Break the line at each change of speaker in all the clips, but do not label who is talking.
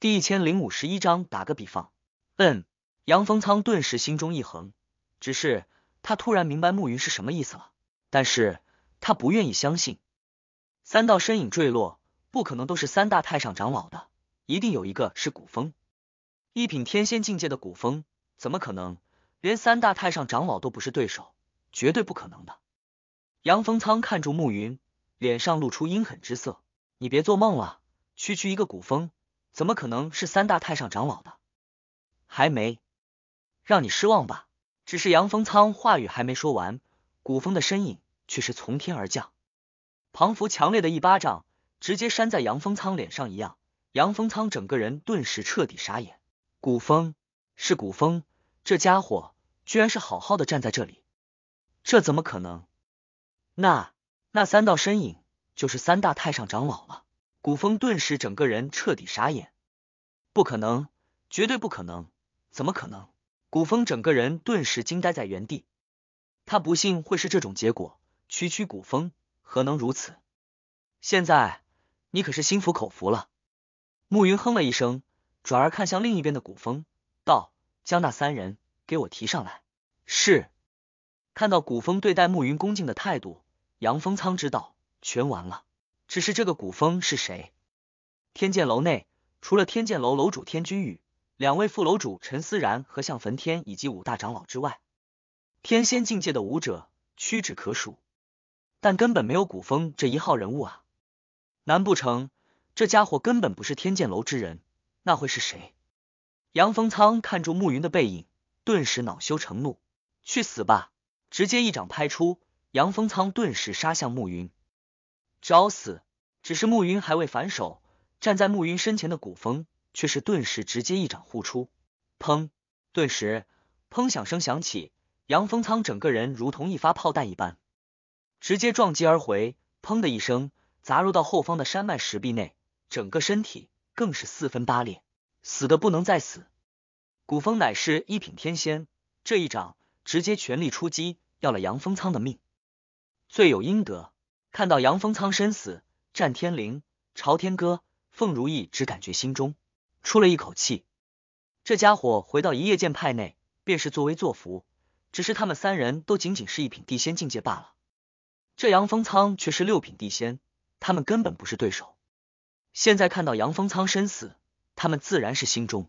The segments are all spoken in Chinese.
第一千零五十一章，打个比方。嗯，杨峰仓顿时心中一横，只是他突然明白暮云是什么意思了，但是他不愿意相信。三道身影坠落，不可能都是三大太上长老的，一定有一个是古风。一品天仙境界的古风，怎么可能连三大太上长老都不是对手？绝对不可能的。杨峰仓看住暮云，脸上露出阴狠之色：“你别做梦了，区区一个古风。”怎么可能是三大太上长老的？还没让你失望吧？只是杨峰仓话语还没说完，古风的身影却是从天而降，庞福强烈的一巴掌直接扇在杨峰仓脸上一样，杨峰仓整个人顿时彻底傻眼。古风是古风，这家伙居然是好好的站在这里，这怎么可能？那那三道身影就是三大太上长老了。古风顿时整个人彻底傻眼，不可能，绝对不可能，怎么可能？古风整个人顿时惊呆在原地，他不信会是这种结果。区区古风，何能如此？现在你可是心服口服了。暮云哼了一声，转而看向另一边的古风，道：“将那三人给我提上来。”是看到古风对待暮云恭敬的态度，杨风苍知道全完了。只是这个古风是谁？天剑楼内除了天剑楼楼主天君宇、两位副楼主陈思然和向焚天以及五大长老之外，天仙境界的武者屈指可数，但根本没有古风这一号人物啊！难不成这家伙根本不是天剑楼之人？那会是谁？杨峰仓看住暮云的背影，顿时恼羞成怒：“去死吧！”直接一掌拍出，杨峰仓顿时杀向暮云。找死！只是暮云还未反手，站在暮云身前的古风却是顿时直接一掌护出，砰！顿时砰响声响起，杨风仓整个人如同一发炮弹一般，直接撞击而回，砰的一声砸入到后方的山脉石壁内，整个身体更是四分八裂，死的不能再死。古风乃是一品天仙，这一掌直接全力出击，要了杨风仓的命，罪有应得。看到杨峰苍身死，战天灵、朝天歌、凤如意只感觉心中出了一口气。这家伙回到一叶剑派内便是作威作福，只是他们三人都仅仅是一品地仙境界罢了。这杨峰苍却是六品地仙，他们根本不是对手。现在看到杨峰苍身死，他们自然是心中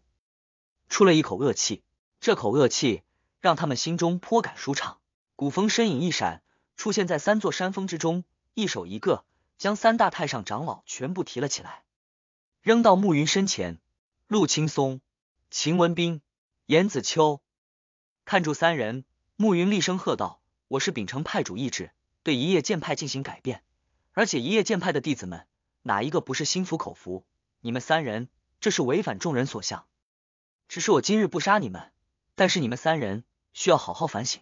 出了一口恶气。这口恶气让他们心中颇感舒畅。古风身影一闪，出现在三座山峰之中。一手一个，将三大太上长老全部提了起来，扔到暮云身前。陆青松、秦文斌、严子秋看住三人。暮云厉声喝道：“我是秉承派主意志，对一叶剑派进行改变，而且一叶剑派的弟子们哪一个不是心服口服？你们三人这是违反众人所向。只是我今日不杀你们，但是你们三人需要好好反省，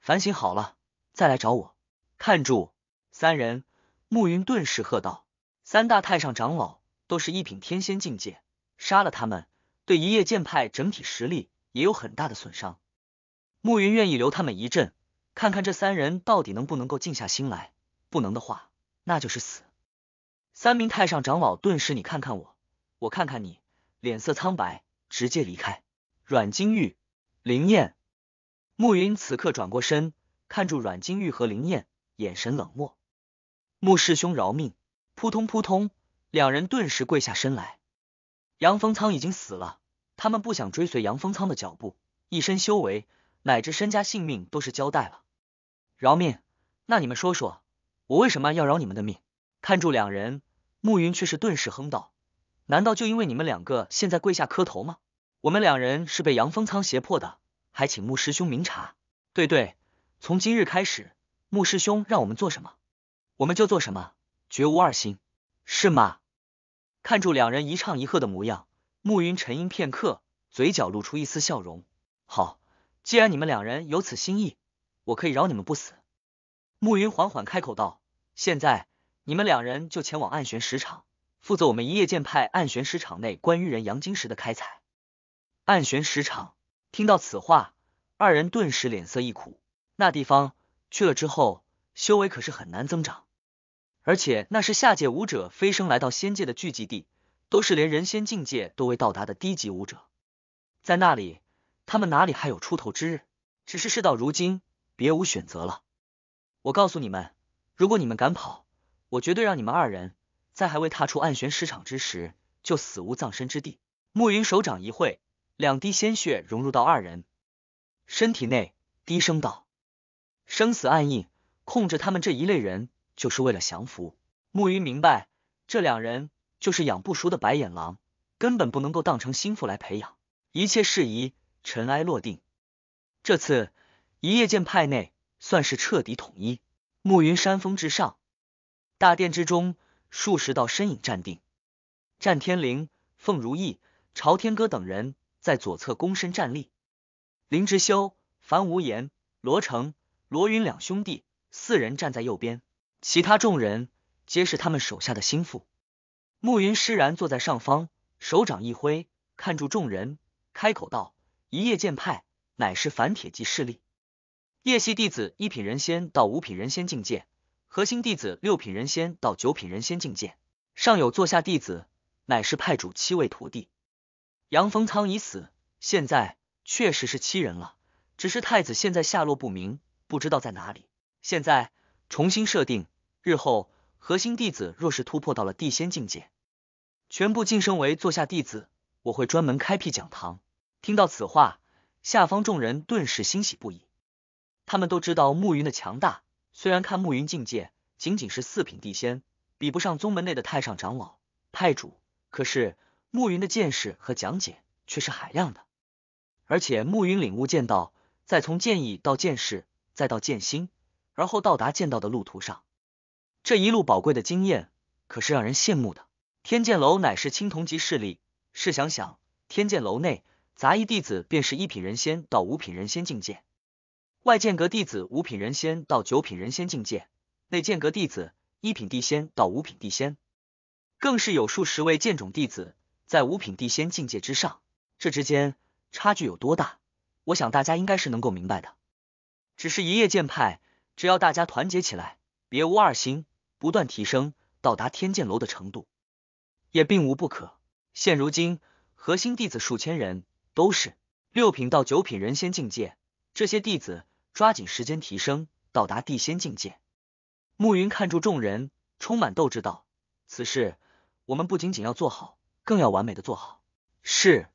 反省好了再来找我看住。”三人，暮云顿时喝道：“三大太上长老都是一品天仙境界，杀了他们，对一叶剑派整体实力也有很大的损伤。暮云愿意留他们一阵，看看这三人到底能不能够静下心来。不能的话，那就是死。”三名太上长老顿时你看看我，我看看你，脸色苍白，直接离开。阮金玉、林燕，暮云此刻转过身，看住阮金玉和林燕，眼神冷漠。穆师兄饶命！扑通扑通，两人顿时跪下身来。杨峰仓已经死了，他们不想追随杨峰仓的脚步，一身修为乃至身家性命都是交代了。饶命！那你们说说，我为什么要饶你们的命？看住两人，慕云却是顿时哼道：“难道就因为你们两个现在跪下磕头吗？我们两人是被杨峰仓胁迫的，还请穆师兄明察。”对对，从今日开始，穆师兄让我们做什么？我们就做什么，绝无二心，是吗？看住两人一唱一和的模样，暮云沉吟片刻，嘴角露出一丝笑容。好，既然你们两人有此心意，我可以饶你们不死。暮云缓缓开口道：“现在你们两人就前往暗玄石场，负责我们一夜剑派暗玄石场内关于人阳晶石的开采。”暗玄石场，听到此话，二人顿时脸色一苦。那地方去了之后。修为可是很难增长，而且那是下界武者飞升来到仙界的聚集地，都是连人仙境界都未到达的低级武者，在那里，他们哪里还有出头之日？只是事到如今，别无选择了。我告诉你们，如果你们敢跑，我绝对让你们二人在还未踏出暗玄石场之时，就死无葬身之地。暮云手掌一挥，两滴鲜血融入到二人身体内，低声道：“生死暗印。”控制他们这一类人，就是为了降服。暮云明白，这两人就是养不熟的白眼狼，根本不能够当成心腹来培养。一切事宜尘埃落定，这次一夜剑派内算是彻底统一。暮云山峰之上，大殿之中，数十道身影站定。战天灵、凤如意、朝天歌等人在左侧躬身站立。林之修、樊无言、罗成、罗云两兄弟。四人站在右边，其他众人皆是他们手下的心腹。暮云释然坐在上方，手掌一挥，看住众人，开口道：“一叶剑派乃是反铁骑势力，叶系弟子一品人仙到五品人仙境界，核心弟子六品人仙到九品人仙境界，尚有座下弟子，乃是派主七位徒弟。杨峰苍已死，现在确实是七人了。只是太子现在下落不明，不知道在哪里。”现在重新设定，日后核心弟子若是突破到了地仙境界，全部晋升为座下弟子。我会专门开辟讲堂。听到此话，下方众人顿时欣喜不已。他们都知道暮云的强大，虽然看暮云境界仅仅是四品地仙，比不上宗门内的太上长老、派主，可是暮云的见识和讲解却是海量的。而且暮云领悟剑道，再从剑意到剑势，再到剑心。而后到达剑道的路途上，这一路宝贵的经验可是让人羡慕的。天剑楼乃是青铜级势力，试想想，天剑楼内杂役弟子便是一品人仙到五品人仙境界，外剑阁弟子五品人仙到九品人仙境界，内剑阁弟子一品地仙到五品地仙，更是有数十位剑种弟子在五品地仙境界之上，这之间差距有多大？我想大家应该是能够明白的。只是一叶剑派。只要大家团结起来，别无二心，不断提升，到达天剑楼的程度，也并无不可。现如今，核心弟子数千人，都是六品到九品人仙境界，这些弟子抓紧时间提升，到达地仙境界。暮云看住众人，充满斗志道：“此事我们不仅仅要做好，更要完美的做好。”是。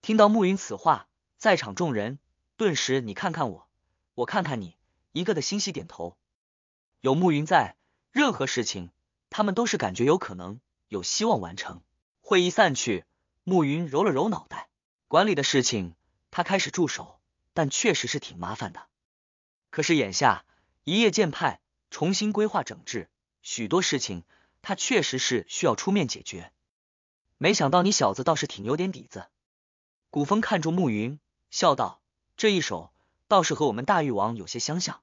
听到暮云此话，在场众人顿时你看看我，我看看你。一个的欣喜点头，有暮云在，任何事情他们都是感觉有可能有希望完成。会议散去，暮云揉了揉脑袋，管理的事情他开始驻守，但确实是挺麻烦的。可是眼下，一夜剑派重新规划整治，许多事情他确实是需要出面解决。没想到你小子倒是挺有点底子。古风看住暮云，笑道：“这一手。”倒是和我们大玉王有些相像。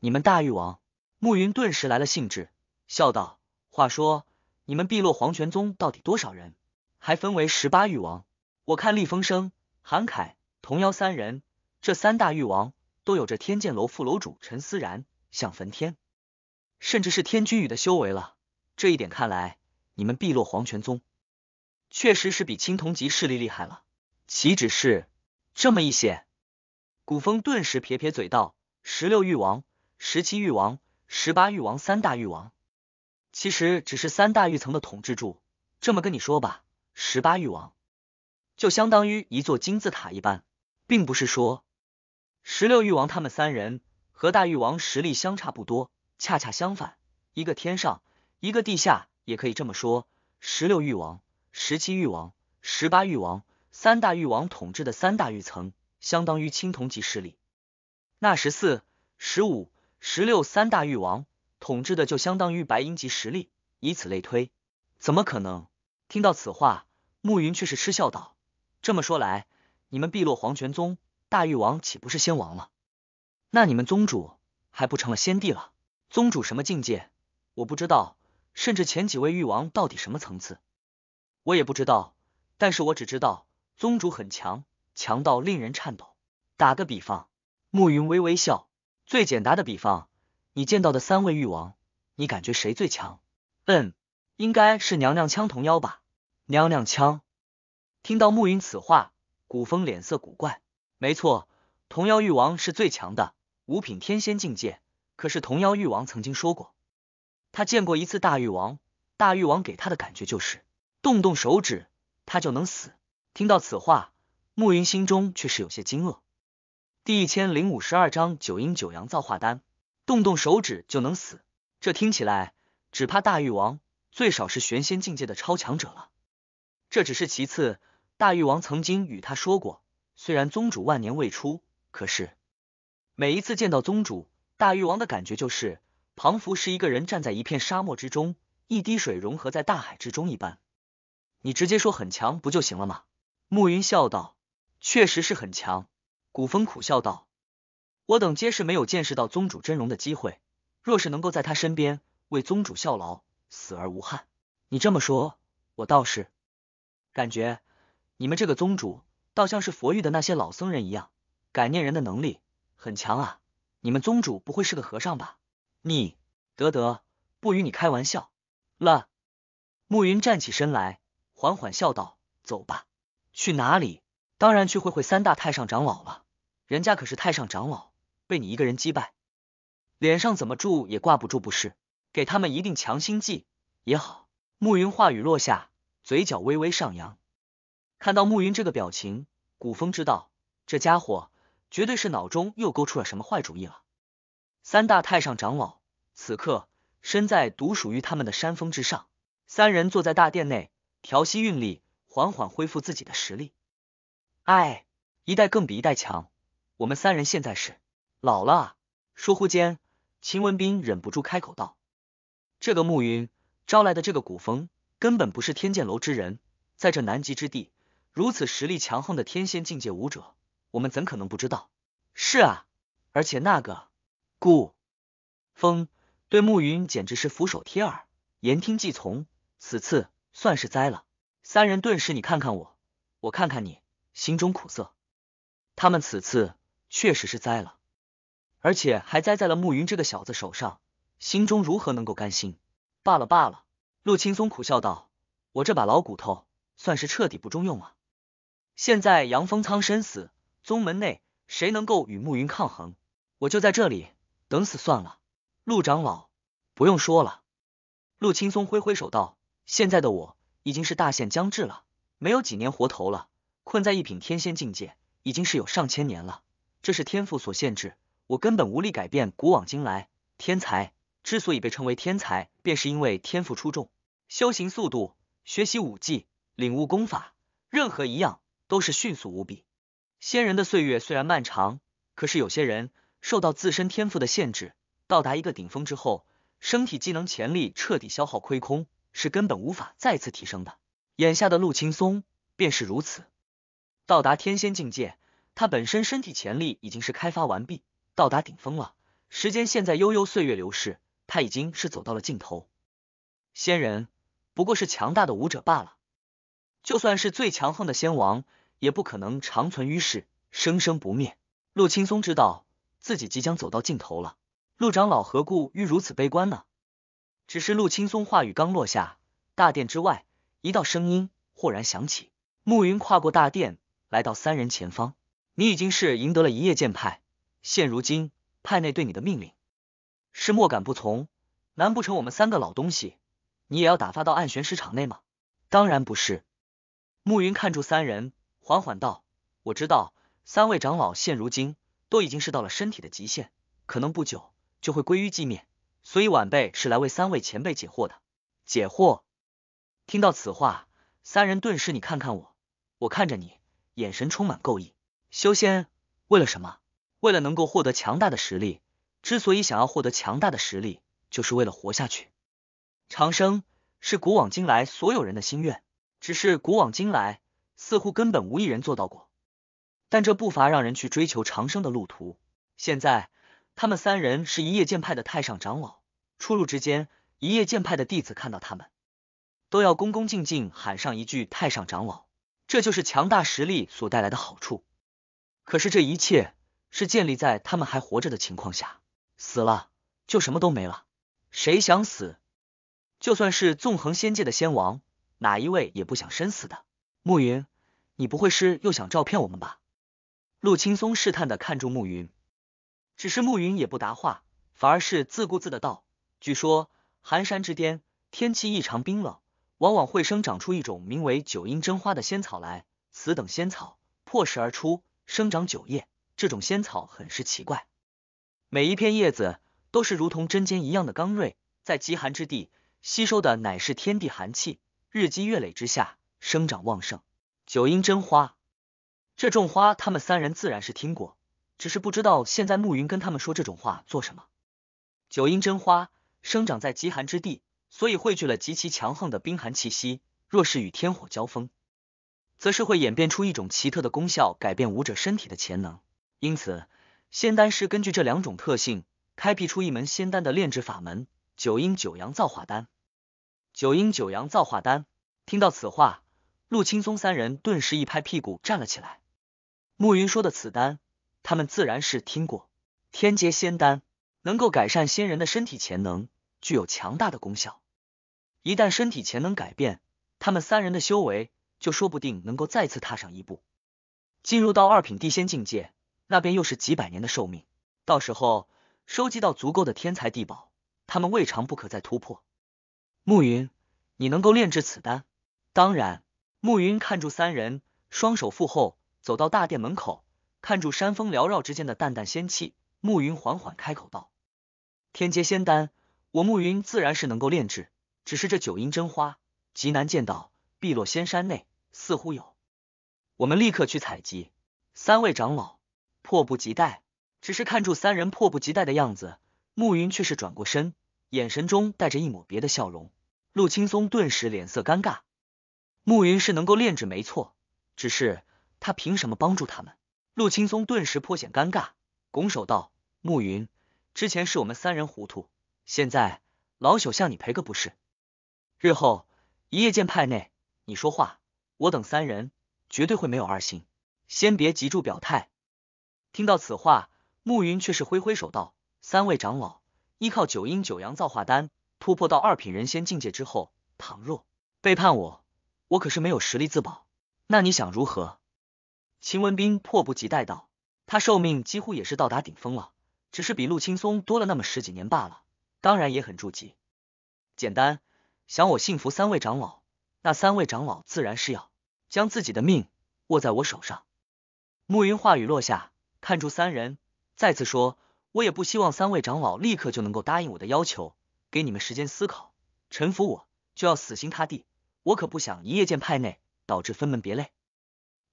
你们大玉王，暮云顿时来了兴致，笑道：“话说，你们碧落黄泉宗到底多少人？还分为十八玉王？我看厉风声、韩凯、童瑶三人，这三大玉王都有着天剑楼副楼主陈思然、向焚天，甚至是天君羽的修为了。这一点看来，你们碧落黄泉宗确实是比青铜级势力厉害了，岂止是这么一些。”古风顿时撇撇嘴道：“十六玉王、十七玉王、十八玉王，三大玉王其实只是三大玉层的统治柱。这么跟你说吧，十八玉王就相当于一座金字塔一般，并不是说十六玉王他们三人和大玉王实力相差不多。恰恰相反，一个天上，一个地下。也可以这么说，十六玉王、十七玉王、十八玉王，三大玉王统治的三大玉层。”相当于青铜级势力，那十四、十五、十六三大域王统治的就相当于白银级实力，以此类推，怎么可能？听到此话，暮云却是嗤笑道：“这么说来，你们碧落黄泉宗大域王岂不是仙王了？那你们宗主还不成了仙帝了？宗主什么境界，我不知道，甚至前几位域王到底什么层次，我也不知道。但是我只知道宗主很强。”强到令人颤抖。打个比方，暮云微微笑。最简单的比方，你见到的三位玉王，你感觉谁最强？嗯，应该是娘娘腔童妖吧。娘娘腔。听到暮云此话，古风脸色古怪。没错，童妖玉王是最强的，五品天仙境界。可是童妖玉王曾经说过，他见过一次大玉王，大玉王给他的感觉就是动动手指，他就能死。听到此话。暮云心中却是有些惊愕。第一千零五十二章九阴九阳造化丹，动动手指就能死，这听起来只怕大玉王最少是玄仙境界的超强者了。这只是其次，大玉王曾经与他说过，虽然宗主万年未出，可是每一次见到宗主，大玉王的感觉就是庞福是一个人站在一片沙漠之中，一滴水融合在大海之中一般。你直接说很强不就行了吗？暮云笑道。确实是很强，古风苦笑道：“我等皆是没有见识到宗主真容的机会，若是能够在他身边为宗主效劳，死而无憾。”你这么说，我倒是感觉你们这个宗主倒像是佛域的那些老僧人一样，感念人的能力很强啊！你们宗主不会是个和尚吧？你德德不与你开玩笑了。暮云站起身来，缓缓笑道：“走吧，去哪里？”当然去会会三大太上长老了，人家可是太上长老，被你一个人击败，脸上怎么住也挂不住，不是？给他们一定强心剂也好。暮云话语落下，嘴角微微上扬。看到暮云这个表情，古风知道这家伙绝对是脑中又勾出了什么坏主意了。三大太上长老此刻身在独属于他们的山峰之上，三人坐在大殿内调息运力，缓缓恢复自己的实力。哎，一代更比一代强。我们三人现在是老了。疏忽间，秦文斌忍不住开口道：“这个暮云招来的这个古风，根本不是天剑楼之人。在这南极之地，如此实力强横的天仙境界武者，我们怎可能不知道？是啊，而且那个顾风对暮云简直是俯首帖耳，言听计从。此次算是栽了。”三人顿时你看看我，我看看你。心中苦涩，他们此次确实是栽了，而且还栽在了暮云这个小子手上，心中如何能够甘心？罢了罢了，陆青松苦笑道：“我这把老骨头算是彻底不中用啊！现在杨峰苍身死，宗门内谁能够与暮云抗衡？我就在这里等死算了。”陆长老不用说了，陆青松挥挥手道：“现在的我已经是大限将至了，没有几年活头了。”困在一品天仙境界，已经是有上千年了。这是天赋所限制，我根本无力改变。古往今来，天才之所以被称为天才，便是因为天赋出众，修行速度、学习武技、领悟功法，任何一样都是迅速无比。仙人的岁月虽然漫长，可是有些人受到自身天赋的限制，到达一个顶峰之后，身体技能潜力彻底消耗亏空，是根本无法再次提升的。眼下的陆青松便是如此。到达天仙境界，他本身身体潜力已经是开发完毕，到达顶峰了。时间现在悠悠岁月流逝，他已经是走到了尽头。仙人不过是强大的武者罢了，就算是最强横的仙王，也不可能长存于世，生生不灭。陆青松知道自己即将走到尽头了。陆长老何故欲如此悲观呢？只是陆青松话语刚落下，大殿之外一道声音豁然响起，暮云跨过大殿。来到三人前方，你已经是赢得了一夜剑派。现如今，派内对你的命令是莫敢不从。难不成我们三个老东西，你也要打发到暗玄师场内吗？当然不是。暮云看住三人，缓缓道：“我知道三位长老现如今都已经是到了身体的极限，可能不久就会归于寂灭。所以晚辈是来为三位前辈解惑的。”解惑。听到此话，三人顿时你看看我，我看着你。眼神充满够意，修仙为了什么？为了能够获得强大的实力。之所以想要获得强大的实力，就是为了活下去。长生是古往今来所有人的心愿，只是古往今来似乎根本无一人做到过。但这不乏让人去追求长生的路途。现在他们三人是一叶剑派的太上长老，出入之间，一叶剑派的弟子看到他们，都要恭恭敬敬喊上一句“太上长老”。这就是强大实力所带来的好处。可是这一切是建立在他们还活着的情况下，死了就什么都没了。谁想死？就算是纵横仙界的仙王，哪一位也不想身死的。暮云，你不会是又想照骗我们吧？陆青松试探的看住暮云，只是暮云也不答话，反而是自顾自的道：“据说寒山之巅，天气异常冰冷。”往往会生长出一种名为九阴真花的仙草来，此等仙草破石而出，生长九叶。这种仙草很是奇怪，每一片叶子都是如同针尖一样的刚锐，在极寒之地吸收的乃是天地寒气，日积月累之下生长旺盛。九阴真花，这种花他们三人自然是听过，只是不知道现在暮云跟他们说这种话做什么。九阴真花生长在极寒之地。所以汇聚了极其强横的冰寒气息，若是与天火交锋，则是会演变出一种奇特的功效，改变武者身体的潜能。因此，仙丹师根据这两种特性，开辟出一门仙丹的炼制法门——九阴九阳造化丹。九阴九阳造化丹。听到此话，陆青松三人顿时一拍屁股站了起来。暮云说的此丹，他们自然是听过。天阶仙丹能够改善仙人的身体潜能，具有强大的功效。一旦身体潜能改变，他们三人的修为就说不定能够再次踏上一步，进入到二品地仙境界，那便又是几百年的寿命。到时候收集到足够的天才地宝，他们未尝不可再突破。暮云，你能够炼制此丹？当然。暮云看住三人，双手负后，走到大殿门口，看住山峰缭绕之间的淡淡仙气，暮云缓缓开口道：“天阶仙丹，我暮云自然是能够炼制。”只是这九阴真花极难见到，碧落仙山内似乎有，我们立刻去采集。三位长老迫不及待，只是看住三人迫不及待的样子，暮云却是转过身，眼神中带着一抹别的笑容。陆青松顿时脸色尴尬。暮云是能够炼制没错，只是他凭什么帮助他们？陆青松顿时颇显尴尬，拱手道：“暮云，之前是我们三人糊涂，现在老朽向你赔个不是。”日后，一夜剑派内，你说话，我等三人绝对会没有二心。先别急着表态。听到此话，暮云却是挥挥手道：“三位长老，依靠九阴九阳造化丹突破到二品人仙境界之后，倘若背叛我，我可是没有实力自保。那你想如何？”秦文斌迫不及待道：“他寿命几乎也是到达顶峰了，只是比陆青松多了那么十几年罢了。当然也很筑基，简单。”想我信服三位长老，那三位长老自然是要将自己的命握在我手上。暮云话语落下，看住三人，再次说：“我也不希望三位长老立刻就能够答应我的要求，给你们时间思考。臣服我就要死心塌地，我可不想一夜间派内导致分门别类。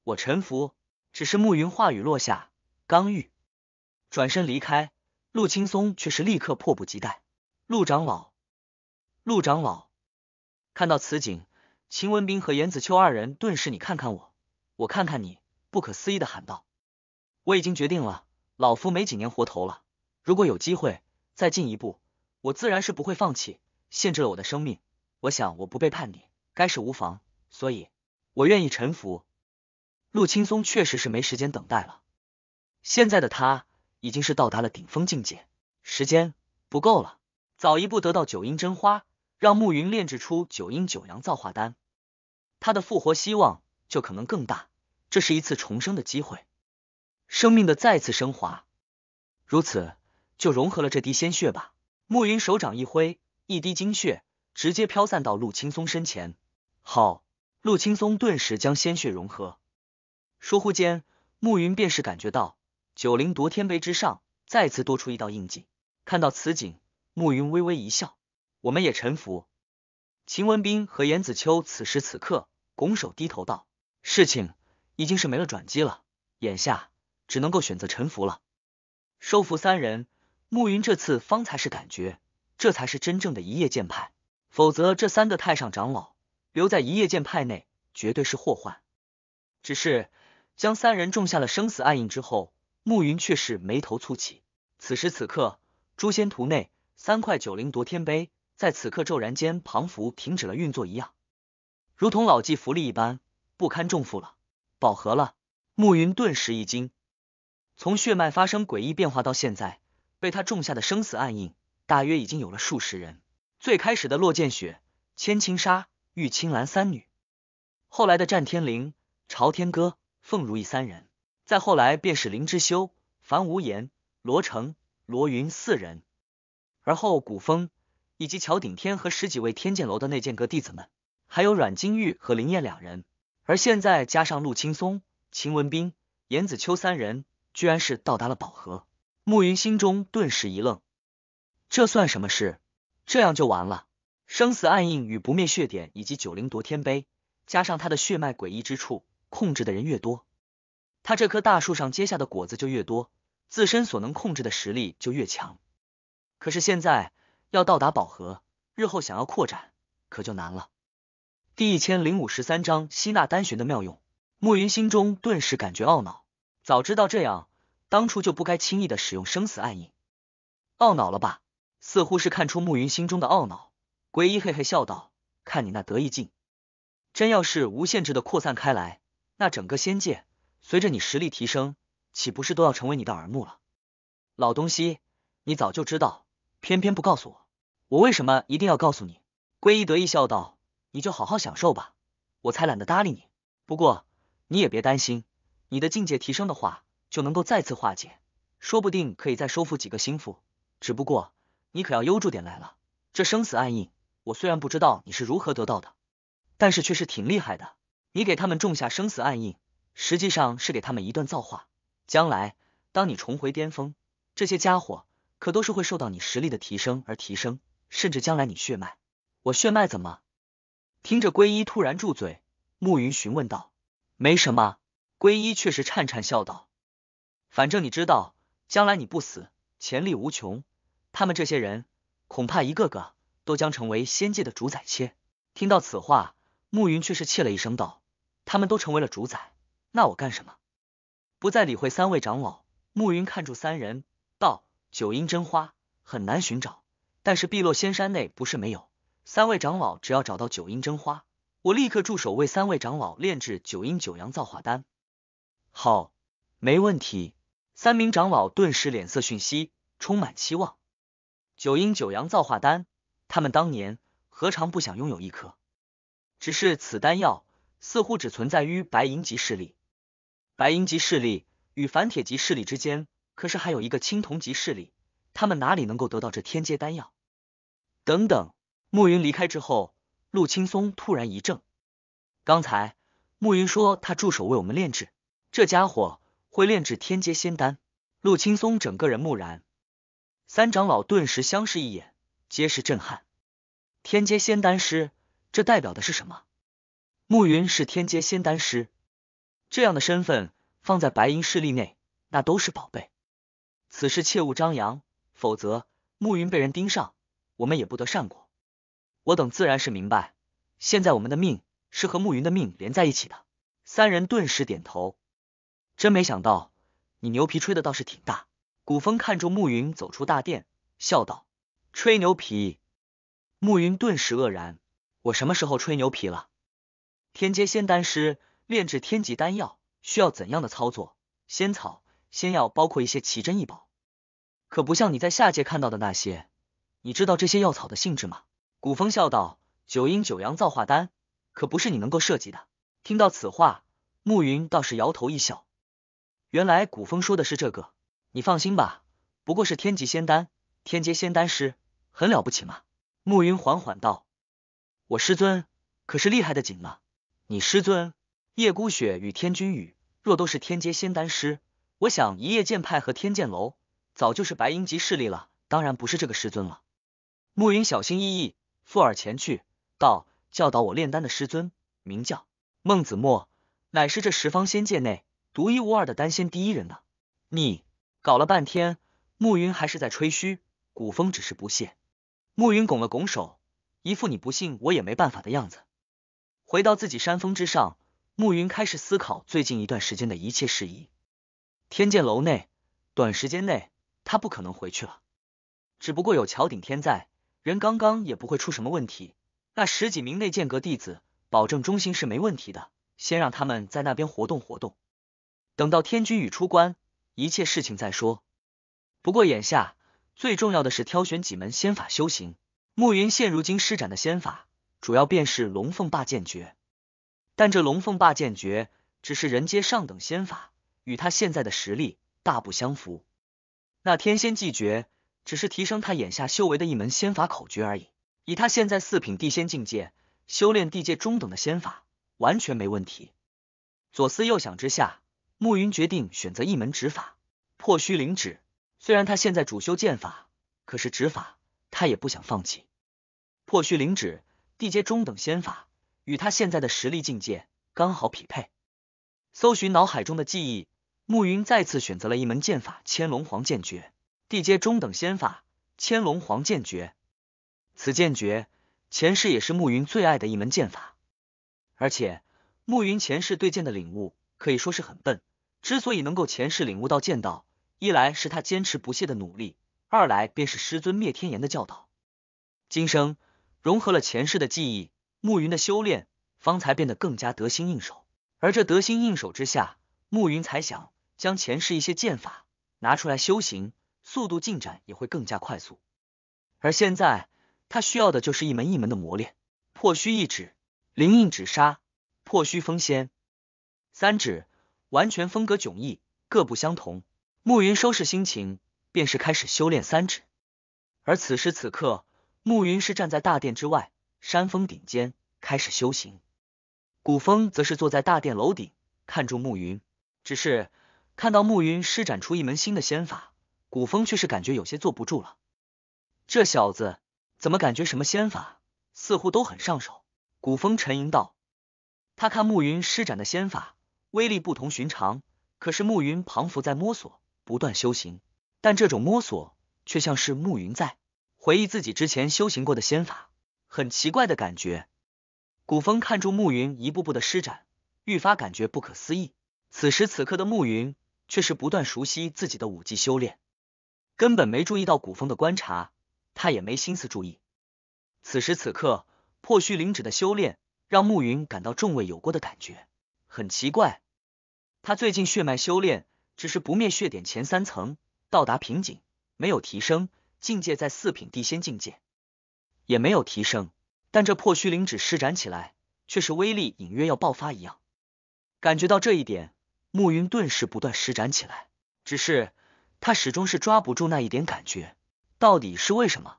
我臣服。”只是暮云话语落下，刚欲转身离开，陆青松却是立刻迫不及待。陆长老，陆长老。看到此景，秦文斌和严子秋二人顿时你看看我，我看看你，不可思议的喊道：“我已经决定了，老夫没几年活头了。如果有机会再进一步，我自然是不会放弃。限制了我的生命，我想我不背叛你，该是无妨。所以，我愿意臣服。”陆青松确实是没时间等待了，现在的他已经是到达了顶峰境界，时间不够了，早一步得到九阴真花。让暮云炼制出九阴九阳造化丹，他的复活希望就可能更大。这是一次重生的机会，生命的再次升华。如此，就融合了这滴鲜血吧。暮云手掌一挥，一滴精血直接飘散到陆青松身前。好，陆青松顿时将鲜血融合。倏忽间，暮云便是感觉到九灵夺天碑之上再次多出一道印记。看到此景，暮云微微一笑。我们也臣服。秦文斌和严子秋此时此刻拱手低头道：“事情已经是没了转机了，眼下只能够选择臣服了。”收服三人，暮云这次方才是感觉，这才是真正的一叶剑派。否则，这三个太上长老留在一叶剑派内，绝对是祸患。只是将三人种下了生死暗印之后，暮云却是眉头蹙起。此时此刻，诛仙图内三块九灵夺天碑。在此刻骤然间，庞福停止了运作一样，如同老骥伏枥一般不堪重负了，饱和了。暮云顿时一惊，从血脉发生诡异变化到现在，被他种下的生死暗印，大约已经有了数十人。最开始的洛剑雪、千青纱、玉青兰三女，后来的战天灵、朝天歌、凤如意三人，再后来便是林之修、樊无言、罗成、罗云四人，而后古风。以及乔顶天和十几位天剑楼的内剑阁弟子们，还有阮金玉和林燕两人，而现在加上陆青松、秦文斌、严子秋三人，居然是到达了宝盒。暮云心中顿时一愣，这算什么事？这样就完了？生死暗印与不灭血点以及九灵夺天碑，加上他的血脉诡异之处，控制的人越多，他这棵大树上结下的果子就越多，自身所能控制的实力就越强。可是现在。要到达宝盒，日后想要扩展可就难了。第一千零五十三章，吸纳单循的妙用。暮云心中顿时感觉懊恼，早知道这样，当初就不该轻易的使用生死暗影。懊恼了吧？似乎是看出暮云心中的懊恼，鬼医嘿嘿笑道：“看你那得意劲，真要是无限制的扩散开来，那整个仙界随着你实力提升，岂不是都要成为你的耳目了？”老东西，你早就知道，偏偏不告诉我。我为什么一定要告诉你？归一得意笑道：“你就好好享受吧，我才懒得搭理你。不过你也别担心，你的境界提升的话，就能够再次化解，说不定可以再收复几个心腹。只不过你可要悠住点来了。这生死暗印，我虽然不知道你是如何得到的，但是却是挺厉害的。你给他们种下生死暗印，实际上是给他们一段造化。将来当你重回巅峰，这些家伙可都是会受到你实力的提升而提升。”甚至将来你血脉，我血脉怎么？听着，皈依突然住嘴，暮云询问道：“没什么。”皈依却是颤颤笑道：“反正你知道，将来你不死，潜力无穷。他们这些人，恐怕一个个都将成为仙界的主宰。”切！听到此话，暮云却是切了一声道：“他们都成为了主宰，那我干什么？”不再理会三位长老，暮云看住三人道：“九阴真花很难寻找。”但是碧落仙山内不是没有三位长老，只要找到九阴真花，我立刻驻手为三位长老炼制九阴九阳造化丹。好，没问题。三名长老顿时脸色讯息，充满期望。九阴九阳造化丹，他们当年何尝不想拥有一颗？只是此丹药似乎只存在于白银级势力，白银级势力与凡铁级势力之间，可是还有一个青铜级势力。他们哪里能够得到这天阶丹药？等等，暮云离开之后，陆青松突然一怔。刚才暮云说他助手为我们炼制，这家伙会炼制天阶仙丹。陆青松整个人木然，三长老顿时相视一眼，皆是震撼。天阶仙丹师，这代表的是什么？暮云是天阶仙丹师，这样的身份放在白银势力内，那都是宝贝。此事切勿张扬。否则，暮云被人盯上，我们也不得善果。我等自然是明白，现在我们的命是和暮云的命连在一起的。三人顿时点头。真没想到，你牛皮吹的倒是挺大。古风看住暮云走出大殿，笑道：“吹牛皮。”暮云顿时愕然，我什么时候吹牛皮了？天阶仙丹师炼制天级丹药需要怎样的操作？仙草、仙药包括一些奇珍异宝。可不像你在下界看到的那些，你知道这些药草的性质吗？古风笑道：“九阴九阳造化丹，可不是你能够涉及的。”听到此话，暮云倒是摇头一笑。原来古风说的是这个。你放心吧，不过是天级仙丹，天阶仙丹师，很了不起吗？暮云缓缓道：“我师尊可是厉害的紧了。你师尊叶孤雪与天君羽若都是天阶仙丹师，我想一叶剑派和天剑楼。”早就是白银级势力了，当然不是这个师尊了。暮云小心翼翼附耳前去道：“教导我炼丹的师尊，名叫孟子墨，乃是这十方仙界内独一无二的丹仙第一人呢。”你搞了半天，暮云还是在吹嘘。古风只是不屑。暮云拱了拱手，一副你不信我也没办法的样子。回到自己山峰之上，暮云开始思考最近一段时间的一切事宜。天剑楼内，短时间内。他不可能回去了，只不过有乔顶天在，人刚刚也不会出什么问题。那十几名内剑阁弟子，保证中心是没问题的。先让他们在那边活动活动，等到天君羽出关，一切事情再说。不过眼下最重要的是挑选几门仙法修行。暮云现如今施展的仙法，主要便是龙凤霸剑诀，但这龙凤霸剑诀只是人阶上等仙法，与他现在的实力大不相符。那天仙祭诀只是提升他眼下修为的一门仙法口诀而已，以他现在四品地仙境界，修炼地界中等的仙法完全没问题。左思右想之下，暮云决定选择一门指法破虚灵指。虽然他现在主修剑法，可是指法他也不想放弃。破虚灵指，地阶中等仙法，与他现在的实力境界刚好匹配。搜寻脑海中的记忆。暮云再次选择了一门剑法——千龙皇剑诀，地阶中等仙法。千龙皇剑诀，此剑诀前世也是暮云最爱的一门剑法。而且，暮云前世对剑的领悟可以说是很笨。之所以能够前世领悟到剑道，一来是他坚持不懈的努力，二来便是师尊灭天炎的教导。今生融合了前世的记忆，暮云的修炼方才变得更加得心应手。而这得心应手之下，暮云才想。将前世一些剑法拿出来修行，速度进展也会更加快速。而现在他需要的就是一门一门的磨练。破虚一指，灵印指杀，破虚封仙三指，完全风格迥异，各不相同。暮云收拾心情，便是开始修炼三指。而此时此刻，暮云是站在大殿之外山峰顶尖开始修行，古风则是坐在大殿楼顶看住暮云，只是。看到暮云施展出一门新的仙法，古风却是感觉有些坐不住了。这小子怎么感觉什么仙法似乎都很上手？古风沉吟道：“他看暮云施展的仙法威力不同寻常，可是暮云彷佛在摸索，不断修行，但这种摸索却像是暮云在回忆自己之前修行过的仙法，很奇怪的感觉。”古风看住暮云一步步的施展，愈发感觉不可思议。此时此刻的暮云。却是不断熟悉自己的武技修炼，根本没注意到古风的观察，他也没心思注意。此时此刻，破虚灵指的修炼让暮云感到众未有过的感觉，很奇怪。他最近血脉修炼只是不灭血点前三层到达瓶颈，没有提升境界，在四品地仙境界也没有提升，但这破虚灵指施展起来却是威力隐约要爆发一样，感觉到这一点。暮云顿时不断施展起来，只是他始终是抓不住那一点感觉，到底是为什么？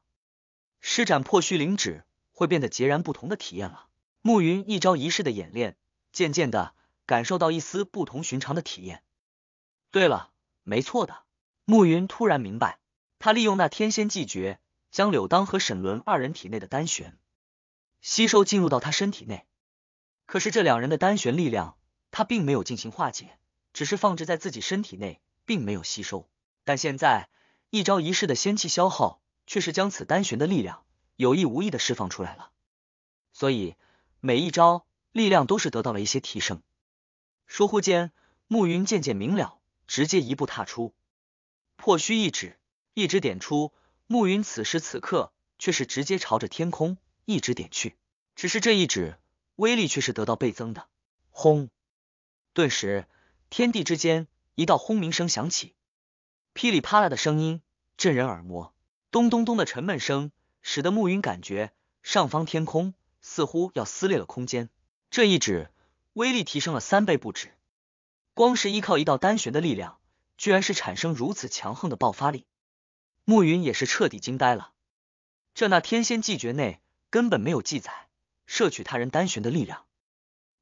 施展破虚灵指会变得截然不同的体验了。暮云一招一式的演练，渐渐的感受到一丝不同寻常的体验。对了，没错的，暮云突然明白，他利用那天仙技绝将柳当和沈伦二人体内的丹玄吸收进入到他身体内，可是这两人的丹玄力量他并没有进行化解。只是放置在自己身体内，并没有吸收。但现在一招一式的仙气消耗，却是将此丹玄的力量有意无意的释放出来了。所以每一招力量都是得到了一些提升。倏忽间，暮云渐渐明了，直接一步踏出，破虚一指，一指点出。暮云此时此刻，却是直接朝着天空一指点去。只是这一指威力却是得到倍增的，轰！顿时。天地之间，一道轰鸣声响起，噼里啪啦的声音震人耳膜，咚咚咚的沉闷声使得暮云感觉上方天空似乎要撕裂了。空间这一指威力提升了三倍不止，光是依靠一道单旋的力量，居然是产生如此强横的爆发力。暮云也是彻底惊呆了，这那天仙记绝内根本没有记载摄取他人单旋的力量，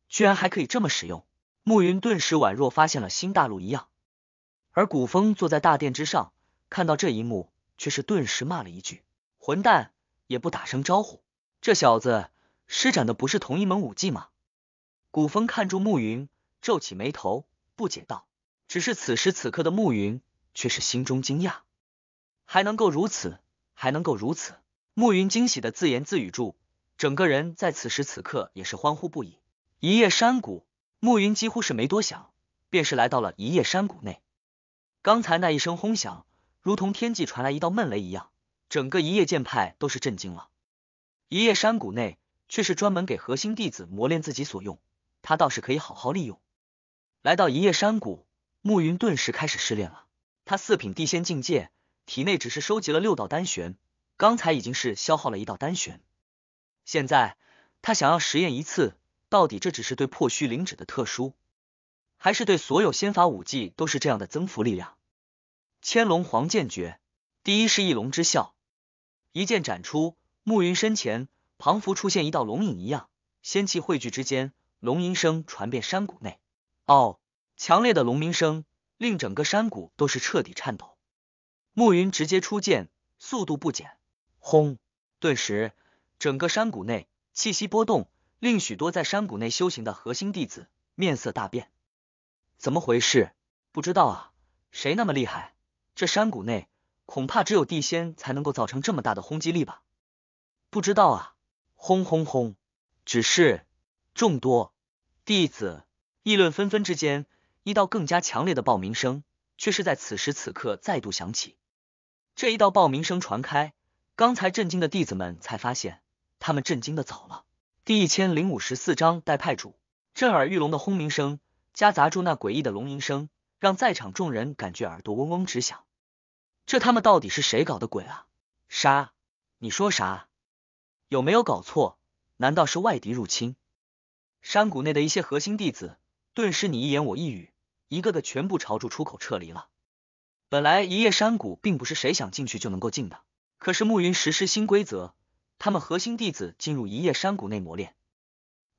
居然还可以这么使用。暮云顿时宛若发现了新大陆一样，而古风坐在大殿之上，看到这一幕，却是顿时骂了一句：“混蛋！也不打声招呼。”这小子施展的不是同一门武技吗？古风看住暮云，皱起眉头，不解道：“只是此时此刻的暮云，却是心中惊讶，还能够如此，还能够如此。”暮云惊喜的自言自语住，整个人在此时此刻也是欢呼不已。一夜山谷。暮云几乎是没多想，便是来到了一夜山谷内。刚才那一声轰响，如同天际传来一道闷雷一样，整个一夜剑派都是震惊了。一夜山谷内却是专门给核心弟子磨练自己所用，他倒是可以好好利用。来到一夜山谷，暮云顿时开始失恋了。他四品地仙境界，体内只是收集了六道丹玄，刚才已经是消耗了一道丹玄，现在他想要实验一次。到底这只是对破虚灵指的特殊，还是对所有仙法武技都是这样的增幅力量？千龙黄剑诀，第一是翼龙之啸，一剑斩出，暮云身前彷佛出现一道龙影一样，仙气汇聚之间，龙吟声传遍山谷内。哦，强烈的龙鸣声令整个山谷都是彻底颤抖。暮云直接出剑，速度不减，轰！顿时，整个山谷内气息波动。令许多在山谷内修行的核心弟子面色大变，怎么回事？不知道啊，谁那么厉害？这山谷内恐怕只有地仙才能够造成这么大的轰击力吧？不知道啊！轰轰轰！只是众多弟子议论纷纷之间，一道更加强烈的爆鸣声却是在此时此刻再度响起。这一道爆鸣声传开，刚才震惊的弟子们才发现，他们震惊的早了。第一千零五十四章代派主。震耳欲聋的轰鸣声夹杂住那诡异的龙吟声，让在场众人感觉耳朵嗡嗡直响。这他们到底是谁搞的鬼啊？啥？你说啥？有没有搞错？难道是外敌入侵？山谷内的一些核心弟子顿时你一言我一语，一个个全部朝住出口撤离了。本来一夜山谷并不是谁想进去就能够进的，可是暮云实施新规则。他们核心弟子进入一夜山谷内磨练，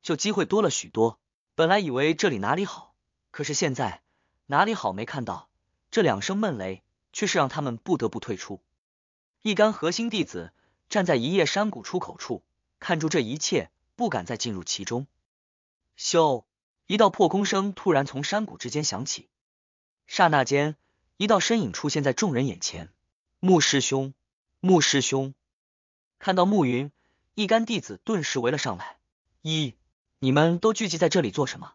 就机会多了许多。本来以为这里哪里好，可是现在哪里好没看到，这两声闷雷却是让他们不得不退出。一干核心弟子站在一夜山谷出口处，看住这一切，不敢再进入其中。咻！一道破空声突然从山谷之间响起，刹那间，一道身影出现在众人眼前。穆师兄，穆师兄。看到暮云，一干弟子顿时围了上来。一，你们都聚集在这里做什么？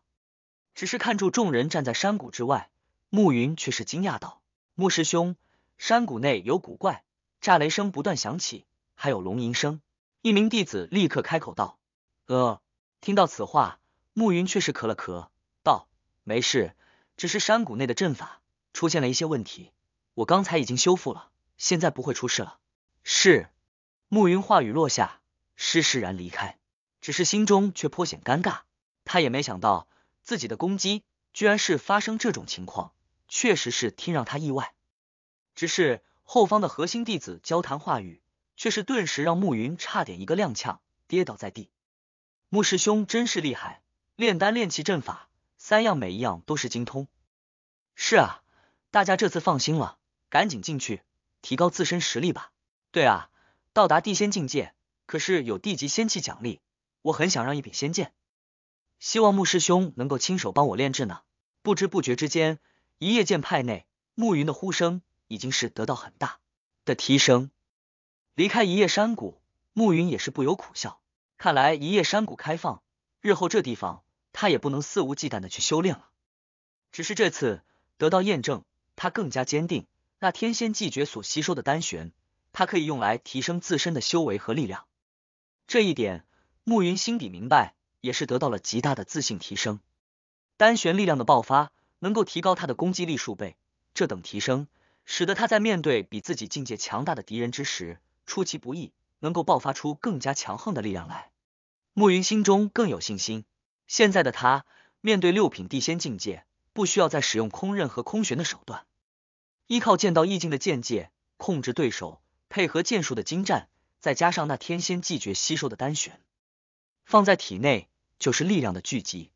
只是看住众人站在山谷之外，暮云却是惊讶道：“穆师兄，山谷内有古怪，炸雷声不断响起，还有龙吟声。”一名弟子立刻开口道：“呃。”听到此话，暮云却是咳了咳，道：‘没事，只是山谷内的阵法出现了一些问题，我刚才已经修复了，现在不会出事了。’是。”暮云话语落下，施释然离开，只是心中却颇显尴尬。他也没想到自己的攻击居然是发生这种情况，确实是挺让他意外。只是后方的核心弟子交谈话语，却是顿时让暮云差点一个踉跄，跌倒在地。穆师兄真是厉害，炼丹、炼气、阵法三样，每一样都是精通。是啊，大家这次放心了，赶紧进去提高自身实力吧。对啊。到达地仙境界，可是有地级仙器奖励，我很想让一柄仙剑，希望穆师兄能够亲手帮我炼制呢。不知不觉之间，一夜剑派内，暮云的呼声已经是得到很大的提升。离开一夜山谷，暮云也是不由苦笑，看来一夜山谷开放，日后这地方他也不能肆无忌惮的去修炼了。只是这次得到验证，他更加坚定，那天仙寂绝所吸收的丹玄。它可以用来提升自身的修为和力量，这一点，暮云心底明白，也是得到了极大的自信提升。单玄力量的爆发能够提高他的攻击力数倍，这等提升使得他在面对比自己境界强大的敌人之时，出其不意能够爆发出更加强横的力量来。暮云心中更有信心，现在的他面对六品地仙境界，不需要再使用空刃和空玄的手段，依靠剑道意境的剑界控制对手。配合剑术的精湛，再加上那天仙寂绝吸收的丹玄，放在体内就是力量的聚集。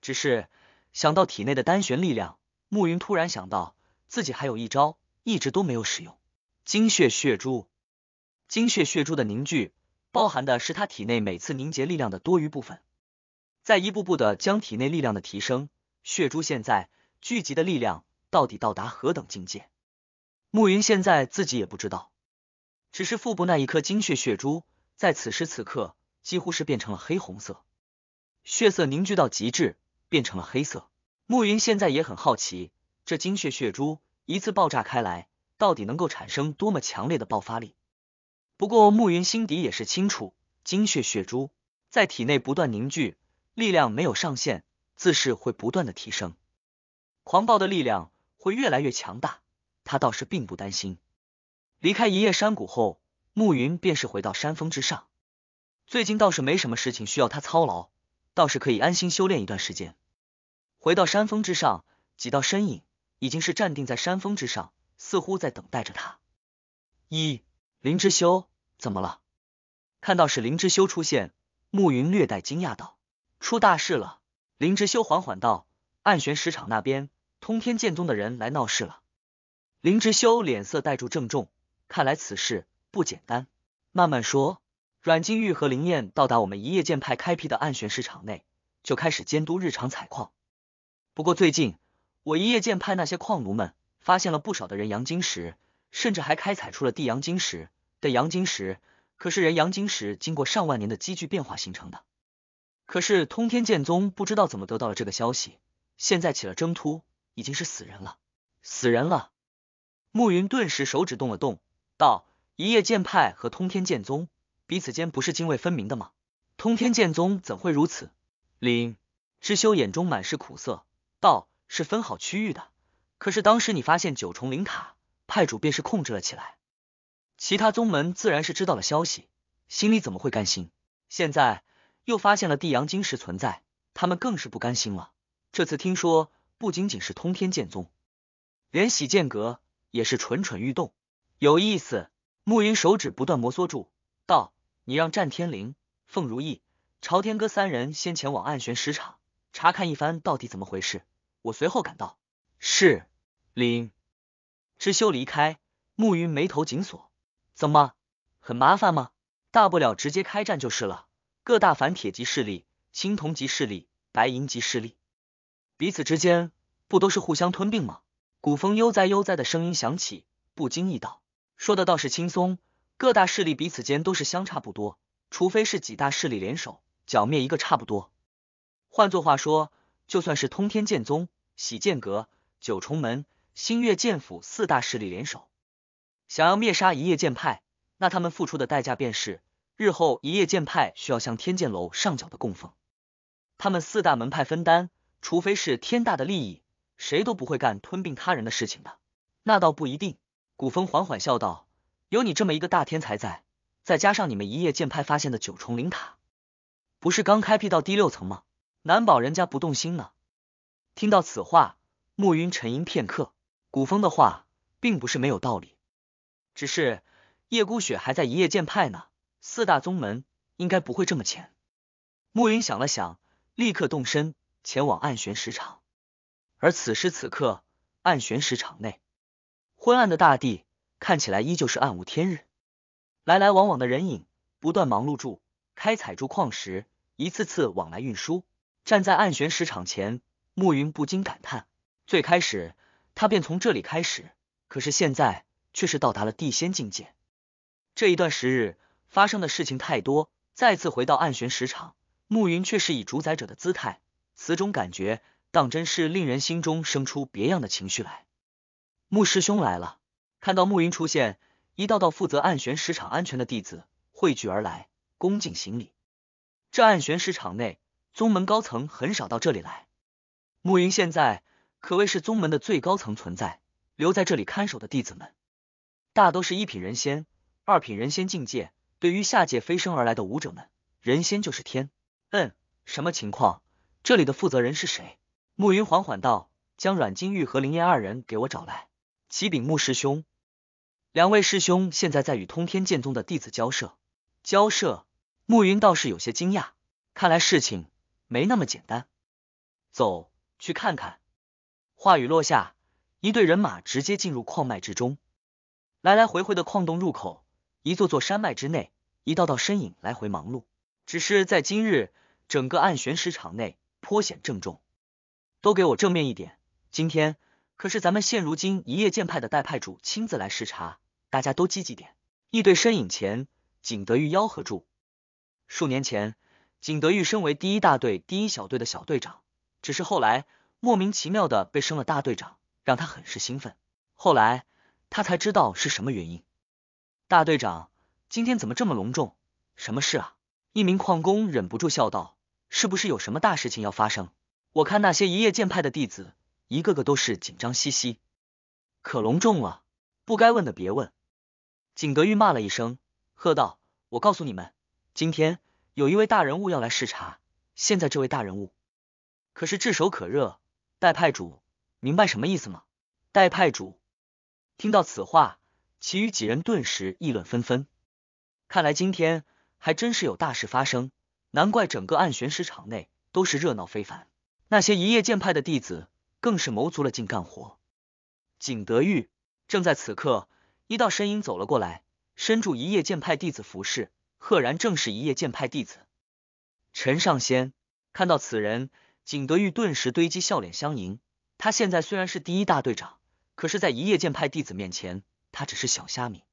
只是想到体内的丹玄力量，暮云突然想到自己还有一招一直都没有使用——精血血珠。精血血珠的凝聚，包含的是他体内每次凝结力量的多余部分。在一步步的将体内力量的提升，血珠现在聚集的力量到底到达何等境界？暮云现在自己也不知道。只是腹部那一颗精血血珠，在此时此刻几乎是变成了黑红色，血色凝聚到极致，变成了黑色。暮云现在也很好奇，这精血血珠一次爆炸开来，到底能够产生多么强烈的爆发力？不过暮云心底也是清楚，精血血珠在体内不断凝聚，力量没有上限，自是会不断的提升，狂暴的力量会越来越强大。他倒是并不担心。离开一夜山谷后，暮云便是回到山峰之上。最近倒是没什么事情需要他操劳，倒是可以安心修炼一段时间。回到山峰之上，几道身影已经是站定在山峰之上，似乎在等待着他。一林之修怎么了？看到是林之修出现，暮云略带惊讶道：“出大事了。”林之修缓缓道：“暗玄石场那边，通天剑宗的人来闹事了。”林之修脸色带住郑重。看来此事不简单。慢慢说，阮金玉和林燕到达我们一叶剑派开辟的暗玄市场内，就开始监督日常采矿。不过最近，我一叶剑派那些矿奴们发现了不少的人阳晶石，甚至还开采出了地阳晶石的阳晶石。可是人阳晶石经过上万年的积聚变化形成的，可是通天剑宗不知道怎么得到了这个消息，现在起了争突，已经是死人了，死人了。暮云顿时手指动了动。道一叶剑派和通天剑宗彼此间不是泾渭分明的吗？通天剑宗怎会如此？林知修眼中满是苦涩，道是分好区域的，可是当时你发现九重灵塔，派主便是控制了起来，其他宗门自然是知道了消息，心里怎么会甘心？现在又发现了地阳晶石存在，他们更是不甘心了。这次听说不仅仅是通天剑宗，连洗剑阁也是蠢蠢欲动。有意思，暮云手指不断摩挲住，道：“你让战天灵、凤如意、朝天歌三人先前往暗玄石场查看一番，到底怎么回事。我随后赶到。”是，灵。知修离开。暮云眉头紧锁：“怎么，很麻烦吗？大不了直接开战就是了。各大凡铁级势力、青铜级势力、白银级势力，彼此之间不都是互相吞并吗？”古风悠哉悠哉的声音响起，不经意道。说的倒是轻松，各大势力彼此间都是相差不多，除非是几大势力联手剿灭一个，差不多。换做话说，就算是通天剑宗、喜剑阁、九重门、星月剑府四大势力联手，想要灭杀一叶剑派，那他们付出的代价便是日后一叶剑派需要向天剑楼上缴的供奉，他们四大门派分担。除非是天大的利益，谁都不会干吞并他人的事情的。那倒不一定。古风缓缓笑道：“有你这么一个大天才在，再加上你们一叶剑派发现的九重灵塔，不是刚开辟到第六层吗？难保人家不动心呢。”听到此话，暮云沉吟片刻。古风的话并不是没有道理，只是叶孤雪还在一叶剑派呢，四大宗门应该不会这么浅。暮云想了想，立刻动身前往暗玄石场。而此时此刻，暗玄石场内。昏暗的大地看起来依旧是暗无天日，来来往往的人影不断忙碌住，开采住矿石，一次次往来运输。站在暗玄石场前，暮云不禁感叹：最开始他便从这里开始，可是现在却是到达了地仙境界。这一段时日发生的事情太多，再次回到暗玄石场，暮云却是以主宰者的姿态，此种感觉当真是令人心中生出别样的情绪来。穆师兄来了，看到慕云出现，一道道负责暗玄石场安全的弟子汇聚而来，恭敬行礼。这暗玄石场内，宗门高层很少到这里来。暮云现在可谓是宗门的最高层存在，留在这里看守的弟子们，大都是一品人仙、二品人仙境界。对于下界飞升而来的武者们，人仙就是天。嗯，什么情况？这里的负责人是谁？暮云缓缓道：“将阮金玉和林燕二人给我找来。”启禀木师兄，两位师兄现在在与通天剑宗的弟子交涉。交涉，暮云倒是有些惊讶，看来事情没那么简单。走去看看。话语落下，一队人马直接进入矿脉之中。来来回回的矿洞入口，一座座山脉之内，一道道身影来回忙碌。只是在今日，整个暗玄石场内颇显郑重。都给我正面一点，今天。可是咱们现如今一叶剑派的代派主亲自来视察，大家都积极点。一队身影前，景德玉吆喝住。数年前，景德玉身为第一大队第一小队的小队长，只是后来莫名其妙的被升了大队长，让他很是兴奋。后来他才知道是什么原因。大队长今天怎么这么隆重？什么事啊？一名矿工忍不住笑道：“是不是有什么大事情要发生？我看那些一叶剑派的弟子。”一个个都是紧张兮兮，可隆重了。不该问的别问。景德玉骂了一声，喝道：“我告诉你们，今天有一位大人物要来视察。现在这位大人物可是炙手可热，代派主，明白什么意思吗？”代派主听到此话，其余几人顿时议论纷纷。看来今天还真是有大事发生，难怪整个暗玄石场内都是热闹非凡。那些一叶剑派的弟子。更是谋足了劲干活。景德玉正在此刻，一道身影走了过来，身着一叶剑派弟子服饰，赫然正是一叶剑派弟子陈上仙。看到此人，景德玉顿时堆积笑脸相迎。他现在虽然是第一大队长，可是，在一叶剑派弟子面前，他只是小虾米。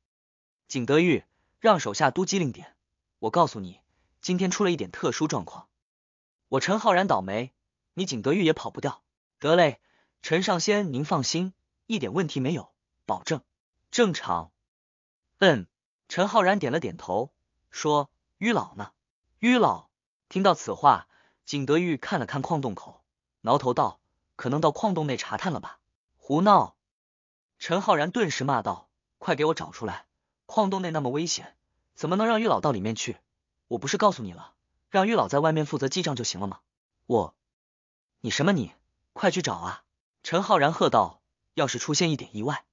景德玉，让手下都机灵点！我告诉你，今天出了一点特殊状况，我陈浩然倒霉，你景德玉也跑不掉。得嘞，陈上仙，您放心，一点问题没有，保证正常。嗯，陈浩然点了点头，说：“于老呢？于老？”听到此话，景德玉看了看矿洞口，挠头道：“可能到矿洞内查探了吧？”胡闹！陈浩然顿时骂道：“快给我找出来！矿洞内那么危险，怎么能让于老到里面去？我不是告诉你了，让于老在外面负责记账就行了吗？我，你什么你？”快去找啊！陈浩然喝道：“要是出现一点意外，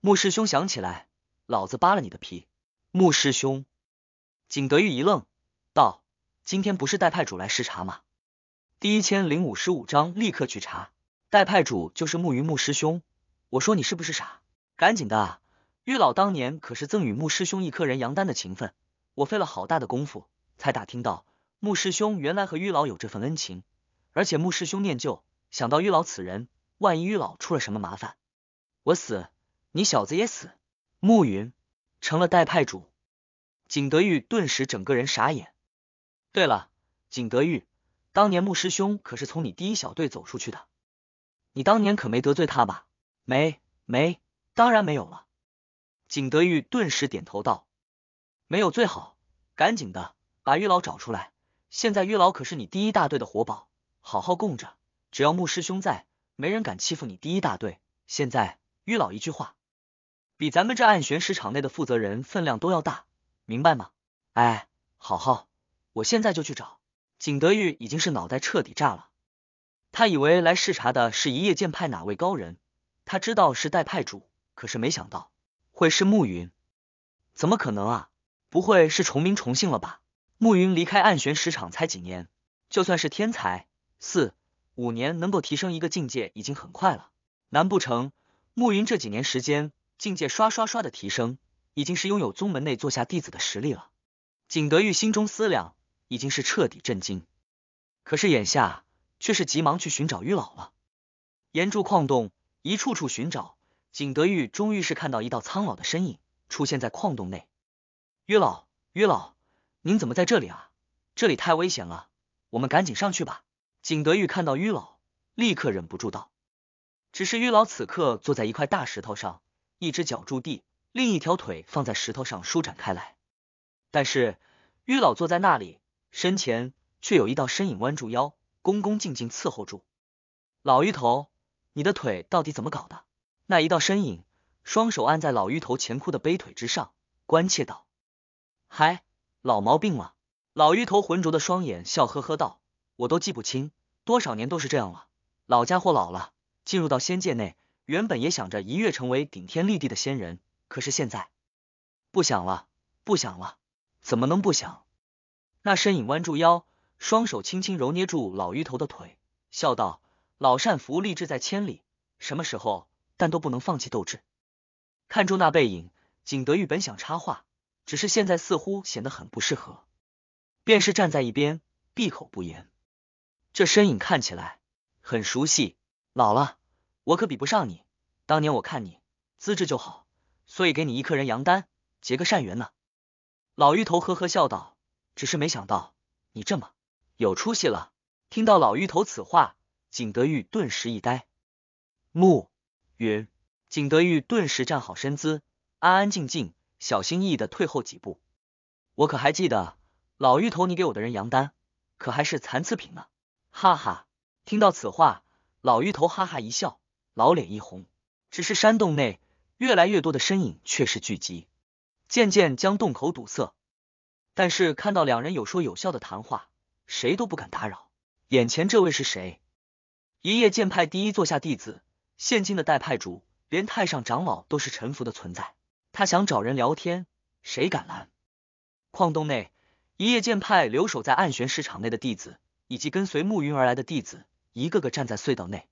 穆师兄想起来，老子扒了你的皮！”穆师兄，景德玉一愣，道：“今天不是代派主来视察吗？”第一千零五十五章立刻去查，代派主就是木云穆师兄。我说你是不是傻？赶紧的！玉老当年可是赠与穆师兄一颗人阳丹的情分，我费了好大的功夫才打听到，穆师兄原来和玉老有这份恩情，而且穆师兄念旧。想到玉老此人，万一玉老出了什么麻烦，我死，你小子也死。慕云成了代派主，景德玉顿时整个人傻眼。对了，景德玉，当年穆师兄可是从你第一小队走出去的，你当年可没得罪他吧？没没，当然没有了。景德玉顿时点头道：“没有最好，赶紧的把玉老找出来。现在玉老可是你第一大队的活宝，好好供着。”只要穆师兄在，没人敢欺负你第一大队。现在玉老一句话，比咱们这暗玄石场内的负责人分量都要大，明白吗？哎，好好，我现在就去找。景德玉已经是脑袋彻底炸了，他以为来视察的是一夜剑派哪位高人，他知道是代派主，可是没想到会是慕云，怎么可能啊？不会是重名重姓了吧？慕云离开暗玄石场才几年，就算是天才四。五年能够提升一个境界已经很快了，难不成暮云这几年时间境界刷刷刷的提升，已经是拥有宗门内坐下弟子的实力了？景德玉心中思量，已经是彻底震惊。可是眼下却是急忙去寻找玉老了。沿住矿洞一处处寻找，景德玉终于是看到一道苍老的身影出现在矿洞内。玉老，玉老，您怎么在这里啊？这里太危险了，我们赶紧上去吧。景德玉看到于老，立刻忍不住道：“只是于老此刻坐在一块大石头上，一只脚着地，另一条腿放在石头上舒展开来。但是于老坐在那里，身前却有一道身影弯住腰，恭恭敬敬伺候住老鱼头。你的腿到底怎么搞的？”那一道身影双手按在老鱼头前哭的悲腿之上，关切道：“嗨，老毛病了。”老鱼头浑浊的双眼笑呵呵道。我都记不清多少年都是这样了，老家伙老了，进入到仙界内，原本也想着一跃成为顶天立地的仙人，可是现在不想了，不想了，怎么能不想？那身影弯住腰，双手轻轻揉捏住老鱼头的腿，笑道：“老善福立志在千里，什么时候但都不能放弃斗志。”看住那背影，景德玉本想插话，只是现在似乎显得很不适合，便是站在一边，闭口不言。这身影看起来很熟悉，老了，我可比不上你。当年我看你资质就好，所以给你一颗人杨丹，结个善缘呢。老芋头呵呵笑道：“只是没想到你这么有出息了。”听到老芋头此话，景德玉顿时一呆。木云，景德玉顿时站好身姿，安安静静，小心翼翼的退后几步。我可还记得，老芋头你给我的人杨丹，可还是残次品呢。哈哈，听到此话，老芋头哈哈一笑，老脸一红。只是山洞内越来越多的身影却是聚集，渐渐将洞口堵塞。但是看到两人有说有笑的谈话，谁都不敢打扰。眼前这位是谁？一叶剑派第一座下弟子，现今的代派主，连太上长老都是臣服的存在。他想找人聊天，谁敢拦？矿洞内，一叶剑派留守在暗玄市场内的弟子。以及跟随暮云而来的弟子，一个个站在隧道内，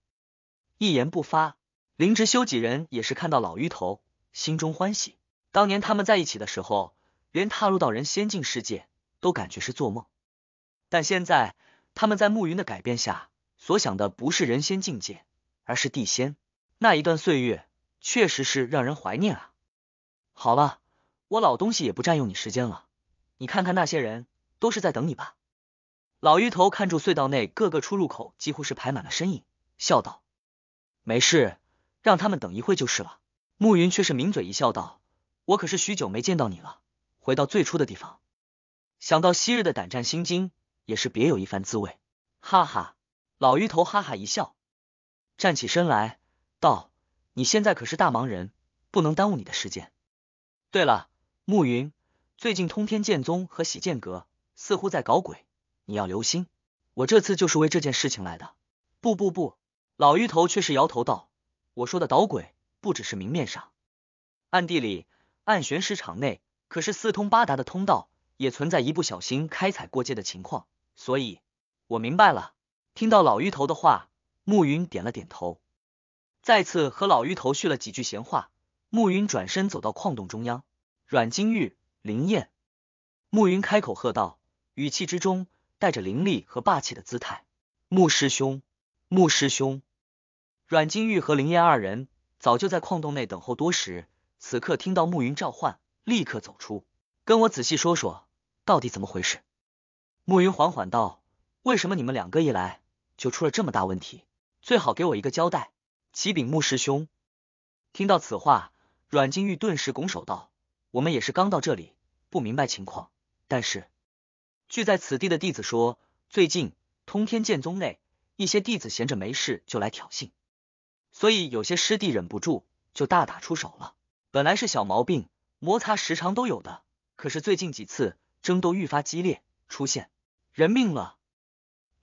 一言不发。林之修几人也是看到老于头，心中欢喜。当年他们在一起的时候，连踏入到人仙境世界都感觉是做梦。但现在他们在暮云的改变下，所想的不是人仙境界，而是地仙。那一段岁月确实是让人怀念啊！好了，我老东西也不占用你时间了，你看看那些人，都是在等你吧。老鱼头看住隧道内各个出入口，几乎是排满了身影，笑道：“没事，让他们等一会就是了。”暮云却是抿嘴一笑，道：“我可是许久没见到你了，回到最初的地方，想到昔日的胆战心惊，也是别有一番滋味。”哈哈，老鱼头哈哈一笑，站起身来道：“你现在可是大忙人，不能耽误你的时间。对了，暮云，最近通天剑宗和洗剑阁似乎在搞鬼。”你要留心，我这次就是为这件事情来的。不不不，老鱼头却是摇头道：“我说的捣鬼，不只是明面上，暗地里，暗玄石场内可是四通八达的通道，也存在一不小心开采过界的情况。”所以，我明白了。听到老鱼头的话，暮云点了点头，再次和老鱼头叙了几句闲话。暮云转身走到矿洞中央，阮金玉、林燕，暮云开口喝道，语气之中。带着凌厉和霸气的姿态，穆师兄，穆师兄，阮金玉和林燕二人早就在矿洞内等候多时，此刻听到暮云召唤，立刻走出，跟我仔细说说，到底怎么回事？暮云缓缓道：“为什么你们两个一来就出了这么大问题？最好给我一个交代。”启禀穆师兄，听到此话，阮金玉顿时拱手道：“我们也是刚到这里，不明白情况，但是……”聚在此地的弟子说，最近通天剑宗内一些弟子闲着没事就来挑衅，所以有些师弟忍不住就大打出手了。本来是小毛病摩擦时常都有的，可是最近几次争斗愈发激烈，出现人命了。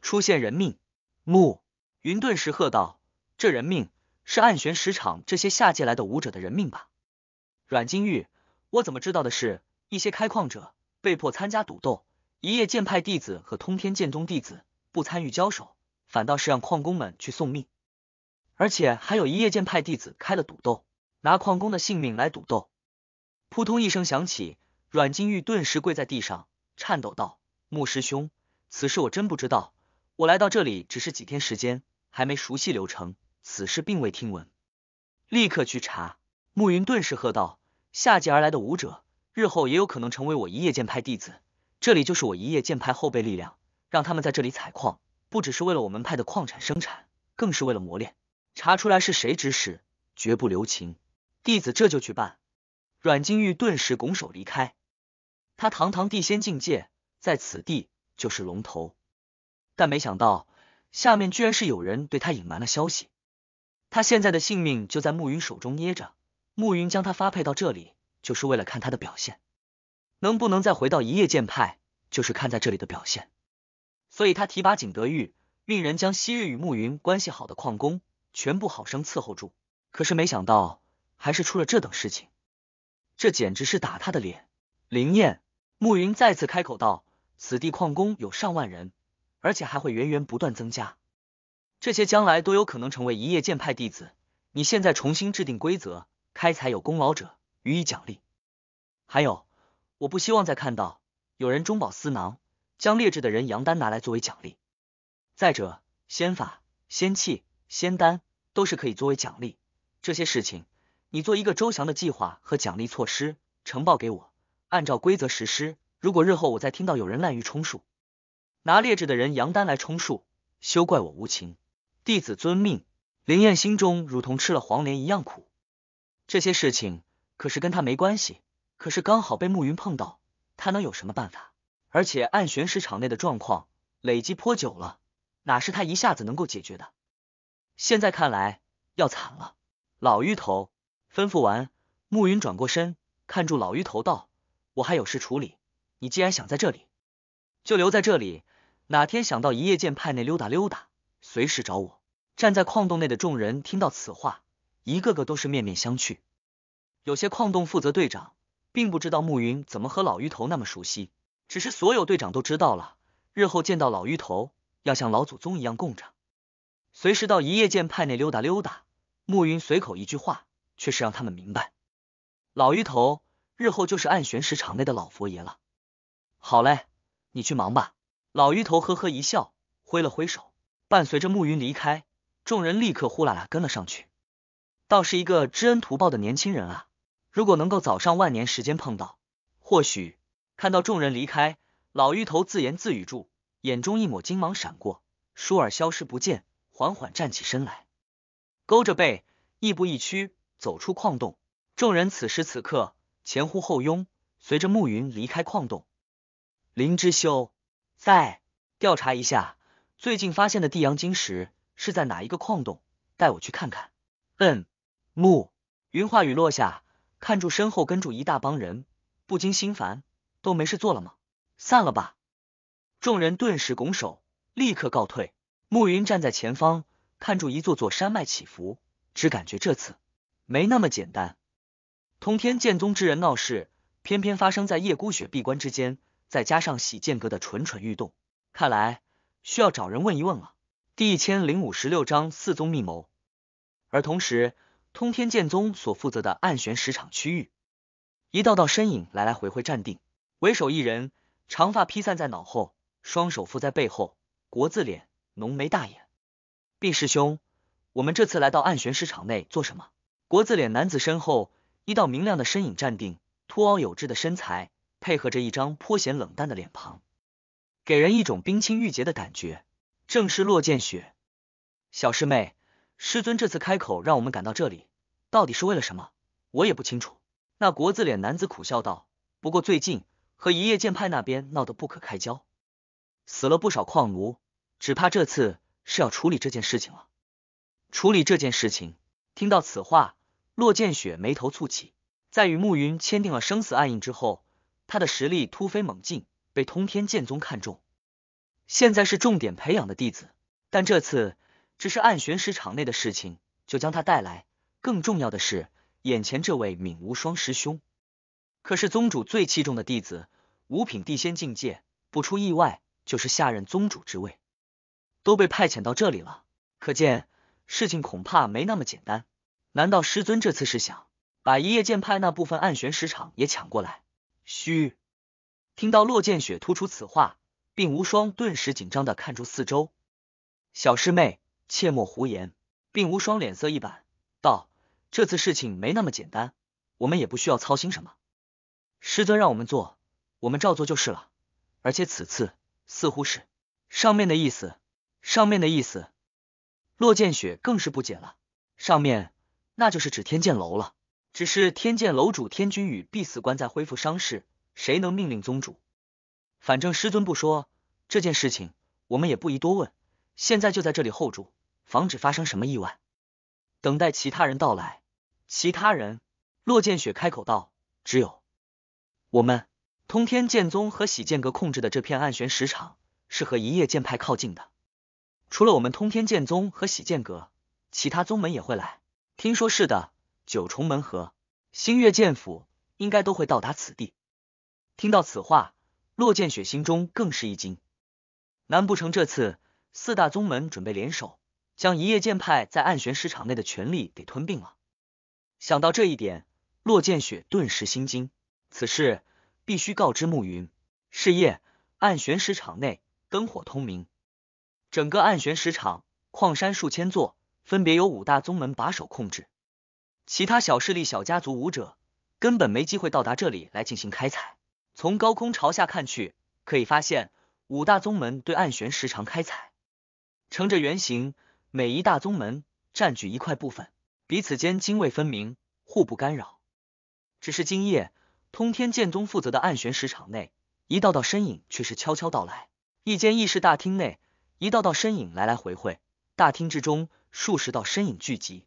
出现人命！木云顿时喝道：“这人命是暗玄石场这些下界来的武者的人命吧？”阮金玉，我怎么知道的是一些开矿者被迫参加赌斗。一叶剑派弟子和通天剑宗弟子不参与交手，反倒是让矿工们去送命，而且还有一叶剑派弟子开了赌斗，拿矿工的性命来赌斗。扑通一声响起，阮金玉顿时跪在地上，颤抖道：“穆师兄，此事我真不知道，我来到这里只是几天时间，还没熟悉流程，此事并未听闻。”立刻去查！暮云顿时喝道：“下界而来的武者，日后也有可能成为我一叶剑派弟子。”这里就是我一夜剑派后备力量，让他们在这里采矿，不只是为了我门派的矿产生产，更是为了磨练。查出来是谁指使，绝不留情。弟子这就去办。阮金玉顿时拱手离开。他堂堂地仙境界，在此地就是龙头，但没想到下面居然是有人对他隐瞒了消息。他现在的性命就在暮云手中捏着，暮云将他发配到这里，就是为了看他的表现。能不能再回到一叶剑派，就是看在这里的表现。所以，他提拔景德玉，命人将昔日与暮云关系好的矿工全部好生伺候住。可是，没想到还是出了这等事情，这简直是打他的脸。林燕、暮云再次开口道：“此地矿工有上万人，而且还会源源不断增加，这些将来都有可能成为一叶剑派弟子。你现在重新制定规则，开采有功劳者予以奖励，还有。”我不希望再看到有人中饱私囊，将劣质的人羊丹拿来作为奖励。再者，仙法、仙器、仙丹都是可以作为奖励，这些事情你做一个周详的计划和奖励措施，呈报给我，按照规则实施。如果日后我再听到有人滥竽充数，拿劣质的人羊丹来充数，休怪我无情。弟子遵命。林燕心中如同吃了黄连一样苦，这些事情可是跟他没关系。可是刚好被暮云碰到，他能有什么办法？而且暗玄石场内的状况累积颇久了，哪是他一下子能够解决的？现在看来要惨了。老芋头吩咐完，暮云转过身，看住老芋头道：“我还有事处理，你既然想在这里，就留在这里。哪天想到一夜剑派内溜达溜达，随时找我。”站在矿洞内的众人听到此话，一个个都是面面相觑，有些矿洞负责队长。并不知道暮云怎么和老鱼头那么熟悉，只是所有队长都知道了，日后见到老鱼头要像老祖宗一样供着，随时到一叶剑派内溜达溜达。暮云随口一句话，却是让他们明白，老鱼头日后就是暗玄石场内的老佛爷了。好嘞，你去忙吧。老鱼头呵呵一笑，挥了挥手，伴随着暮云离开，众人立刻呼啦啦跟了上去。倒是一个知恩图报的年轻人啊。如果能够早上万年时间碰到，或许看到众人离开，老芋头自言自语住，眼中一抹金芒闪过，倏尔消失不见，缓缓站起身来，勾着背，亦步亦趋走出矿洞。众人此时此刻前呼后拥，随着暮云离开矿洞。林之修，在调查一下最近发现的地阳晶石是在哪一个矿洞，带我去看看。嗯，暮云话语落下。看住身后跟住一大帮人，不禁心烦。都没事做了吗？散了吧！众人顿时拱手，立刻告退。暮云站在前方，看住一座座山脉起伏，只感觉这次没那么简单。通天剑宗之人闹事，偏偏发生在叶孤雪闭关之间，再加上洗剑阁的蠢蠢欲动，看来需要找人问一问了。第一千零五十六章四宗密谋，而同时。通天剑宗所负责的暗玄石场区域，一道道身影来来回回站定，为首一人，长发披散在脑后，双手覆在背后，国字脸，浓眉大眼。毕师兄，我们这次来到暗玄石场内做什么？国字脸男子身后，一道明亮的身影站定，凸凹有致的身材配合着一张颇显冷淡的脸庞，给人一种冰清玉洁的感觉。正是洛剑雪，小师妹。师尊这次开口让我们赶到这里，到底是为了什么？我也不清楚。那国字脸男子苦笑道：“不过最近和一叶剑派那边闹得不可开交，死了不少矿奴，只怕这次是要处理这件事情了。”处理这件事情，听到此话，洛剑雪眉头蹙起。在与暮云签订了生死暗印之后，他的实力突飞猛进，被通天剑宗看中，现在是重点培养的弟子。但这次。只是暗玄石场内的事情，就将他带来。更重要的是，眼前这位闵无双师兄可是宗主最器重的弟子，五品地仙境界，不出意外就是下任宗主之位。都被派遣到这里了，可见事情恐怕没那么简单。难道师尊这次是想把一叶剑派那部分暗玄石场也抢过来？嘘！听到洛剑雪突出此话，闵无双顿时紧张的看住四周，小师妹。切莫胡言！并无双脸色一板，道：“这次事情没那么简单，我们也不需要操心什么。师尊让我们做，我们照做就是了。而且此次似乎是上面的意思，上面的意思。”洛剑雪更是不解了：“上面那就是指天剑楼了。只是天剑楼主天君与必死关在恢复伤势，谁能命令宗主？反正师尊不说，这件事情我们也不宜多问。”现在就在这里候住，防止发生什么意外。等待其他人到来。其他人，洛剑雪开口道：“只有我们通天剑宗和喜剑阁控制的这片暗玄石场是和一叶剑派靠近的。除了我们通天剑宗和喜剑阁，其他宗门也会来。听说是的，九重门和星月剑府应该都会到达此地。”听到此话，洛剑雪心中更是一惊，难不成这次？四大宗门准备联手，将一叶剑派在暗玄石场内的权力给吞并了。想到这一点，洛剑雪顿时心惊。此事必须告知暮云。是夜，暗玄石场内灯火通明，整个暗玄石场矿山数千座，分别由五大宗门把守控制，其他小势力、小家族武者根本没机会到达这里来进行开采。从高空朝下看去，可以发现五大宗门对暗玄石常开采。乘着原形，每一大宗门占据一块部分，彼此间泾渭分明，互不干扰。只是今夜，通天剑宗负责的暗玄石场内，一道道身影却是悄悄到来。一间议事大厅内，一道道身影来来回回。大厅之中，数十道身影聚集。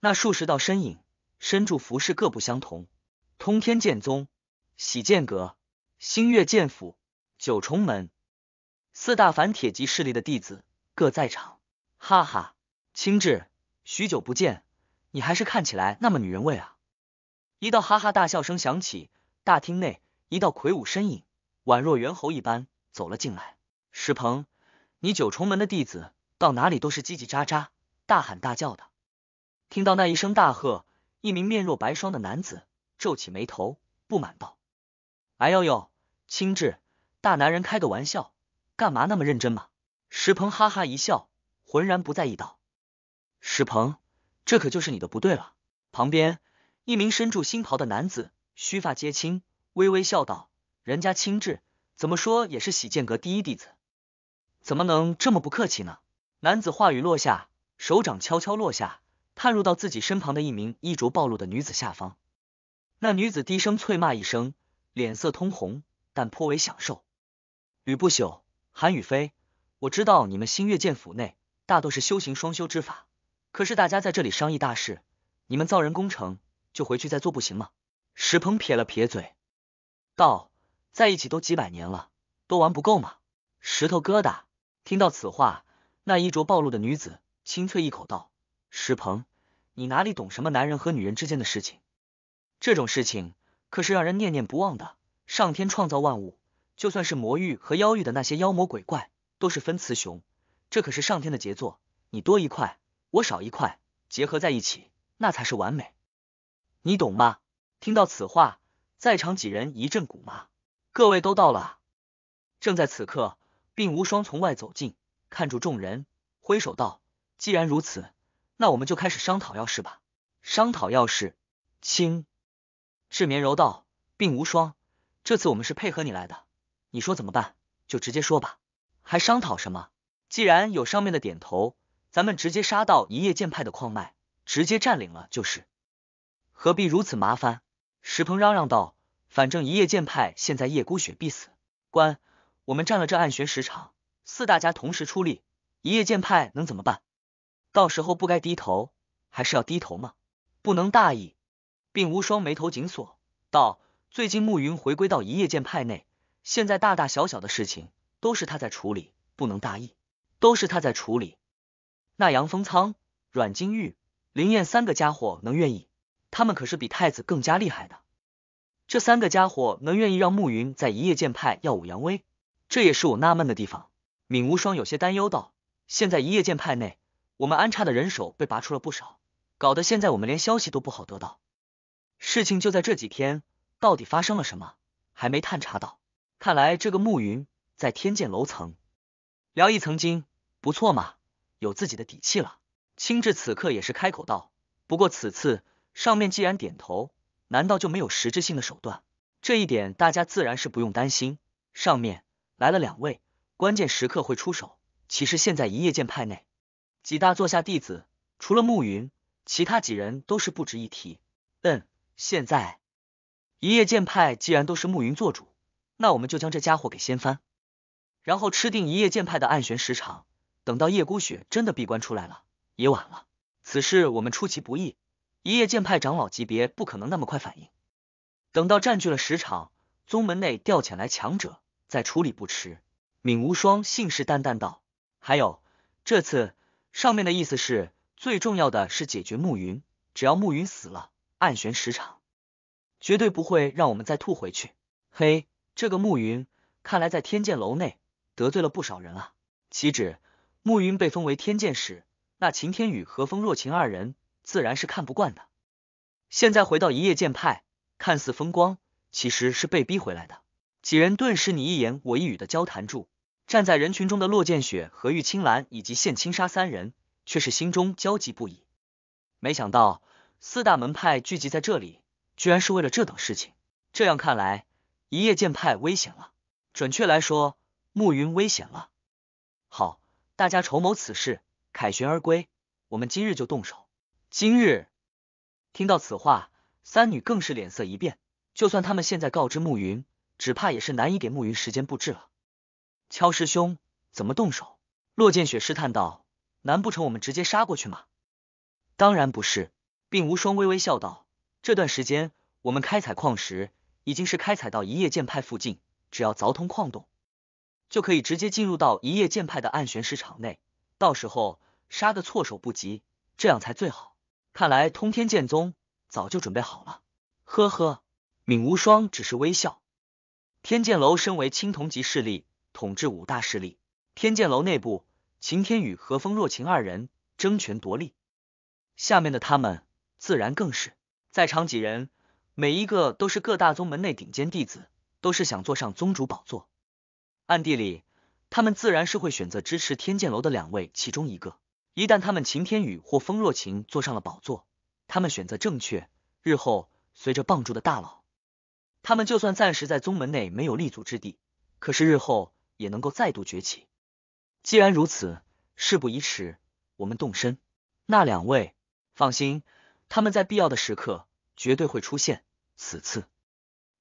那数十道身影身著服饰各不相同，通天剑宗、洗剑阁、星月剑府、九重门四大凡铁级势力的弟子。各在场，哈哈，青志，许久不见，你还是看起来那么女人味啊！一道哈哈大笑声响起，大厅内一道魁梧身影，宛若猿猴一般走了进来。石鹏，你九重门的弟子，到哪里都是叽叽喳喳，大喊大叫的。听到那一声大喝，一名面若白霜的男子皱起眉头，不满道：“哎呦呦，青志，大男人开个玩笑，干嘛那么认真嘛？”石鹏哈哈一笑，浑然不在意道：“石鹏，这可就是你的不对了。”旁边一名身着新袍的男子，须发皆青，微微笑道：“人家青志怎么说也是洗剑阁第一弟子，怎么能这么不客气呢？”男子话语落下，手掌悄悄落下，探入到自己身旁的一名衣着暴露的女子下方。那女子低声啐骂一声，脸色通红，但颇为享受。吕不朽，韩雨飞。我知道你们星月剑府内大多是修行双修之法，可是大家在这里商议大事，你们造人工程就回去再做不行吗？石鹏撇了撇嘴，道：“在一起都几百年了，都玩不够吗？”石头疙瘩听到此话，那衣着暴露的女子清脆一口道：“石鹏，你哪里懂什么男人和女人之间的事情？这种事情可是让人念念不忘的。上天创造万物，就算是魔域和妖域的那些妖魔鬼怪。”都是分雌雄，这可是上天的杰作。你多一块，我少一块，结合在一起，那才是完美。你懂吗？听到此话，在场几人一阵鼓麻。各位都到了，正在此刻，并无双从外走进，看住众人，挥手道：“既然如此，那我们就开始商讨要事吧。”商讨要事，清。志绵柔道：“并无双，这次我们是配合你来的，你说怎么办，就直接说吧。”还商讨什么？既然有上面的点头，咱们直接杀到一叶剑派的矿脉，直接占领了就是，何必如此麻烦？石鹏嚷嚷道：“反正一叶剑派现在叶孤雪必死，关我们占了这暗玄石场，四大家同时出力，一叶剑派能怎么办？到时候不该低头，还是要低头吗？不能大意。”并无双眉头紧锁道：“最近慕云回归到一叶剑派内，现在大大小小的事情。”都是他在处理，不能大意。都是他在处理，那杨峰、仓阮金玉、林燕三个家伙能愿意？他们可是比太子更加厉害的。这三个家伙能愿意让暮云在一夜剑派耀武扬威？这也是我纳闷的地方。闵无双有些担忧道：“现在一夜剑派内，我们安插的人手被拔出了不少，搞得现在我们连消息都不好得到。事情就在这几天，到底发生了什么？还没探查到。看来这个暮云……”在天剑楼层，聊一曾经，不错嘛，有自己的底气了。青志此刻也是开口道：“不过此次上面既然点头，难道就没有实质性的手段？这一点大家自然是不用担心。上面来了两位，关键时刻会出手。其实现在一叶剑派内，几大座下弟子除了慕云，其他几人都是不值一提。嗯，现在一叶剑派既然都是慕云做主，那我们就将这家伙给掀翻。”然后吃定一叶剑派的暗玄时场，等到叶孤雪真的闭关出来了，也晚了。此事我们出其不意，一叶剑派长老级别不可能那么快反应。等到占据了十场，宗门内调遣来强者再处理不迟。闵无双信誓旦旦道：“还有这次上面的意思是，最重要的是解决暮云，只要暮云死了，暗玄十场绝对不会让我们再吐回去。嘿，这个暮云看来在天剑楼内。”得罪了不少人啊，岂止？暮云被封为天剑使，那秦天宇和风若晴二人自然是看不惯的。现在回到一叶剑派，看似风光，其实是被逼回来的。几人顿时你一言我一语的交谈住，站在人群中的洛剑雪和玉青兰以及现青纱三人，却是心中焦急不已。没想到四大门派聚集在这里，居然是为了这等事情。这样看来，一叶剑派危险了。准确来说。暮云危险了，好，大家筹谋此事，凯旋而归。我们今日就动手。今日听到此话，三女更是脸色一变。就算他们现在告知暮云，只怕也是难以给暮云时间布置了。乔师兄，怎么动手？洛剑雪试探道：“难不成我们直接杀过去吗？”当然不是。并无双微微笑道：“这段时间，我们开采矿石，已经是开采到一叶剑派附近，只要凿通矿洞。”就可以直接进入到一夜剑派的暗玄市场内，到时候杀个措手不及，这样才最好。看来通天剑宗早就准备好了。呵呵，闵无双只是微笑。天剑楼身为青铜级势力，统治五大势力。天剑楼内部，秦天宇和风若晴二人争权夺利，下面的他们自然更是。在场几人，每一个都是各大宗门内顶尖弟子，都是想坐上宗主宝座。暗地里，他们自然是会选择支持天剑楼的两位其中一个。一旦他们秦天宇或风若晴坐上了宝座，他们选择正确，日后随着帮主的大佬，他们就算暂时在宗门内没有立足之地，可是日后也能够再度崛起。既然如此，事不宜迟，我们动身。那两位放心，他们在必要的时刻绝对会出现。此次，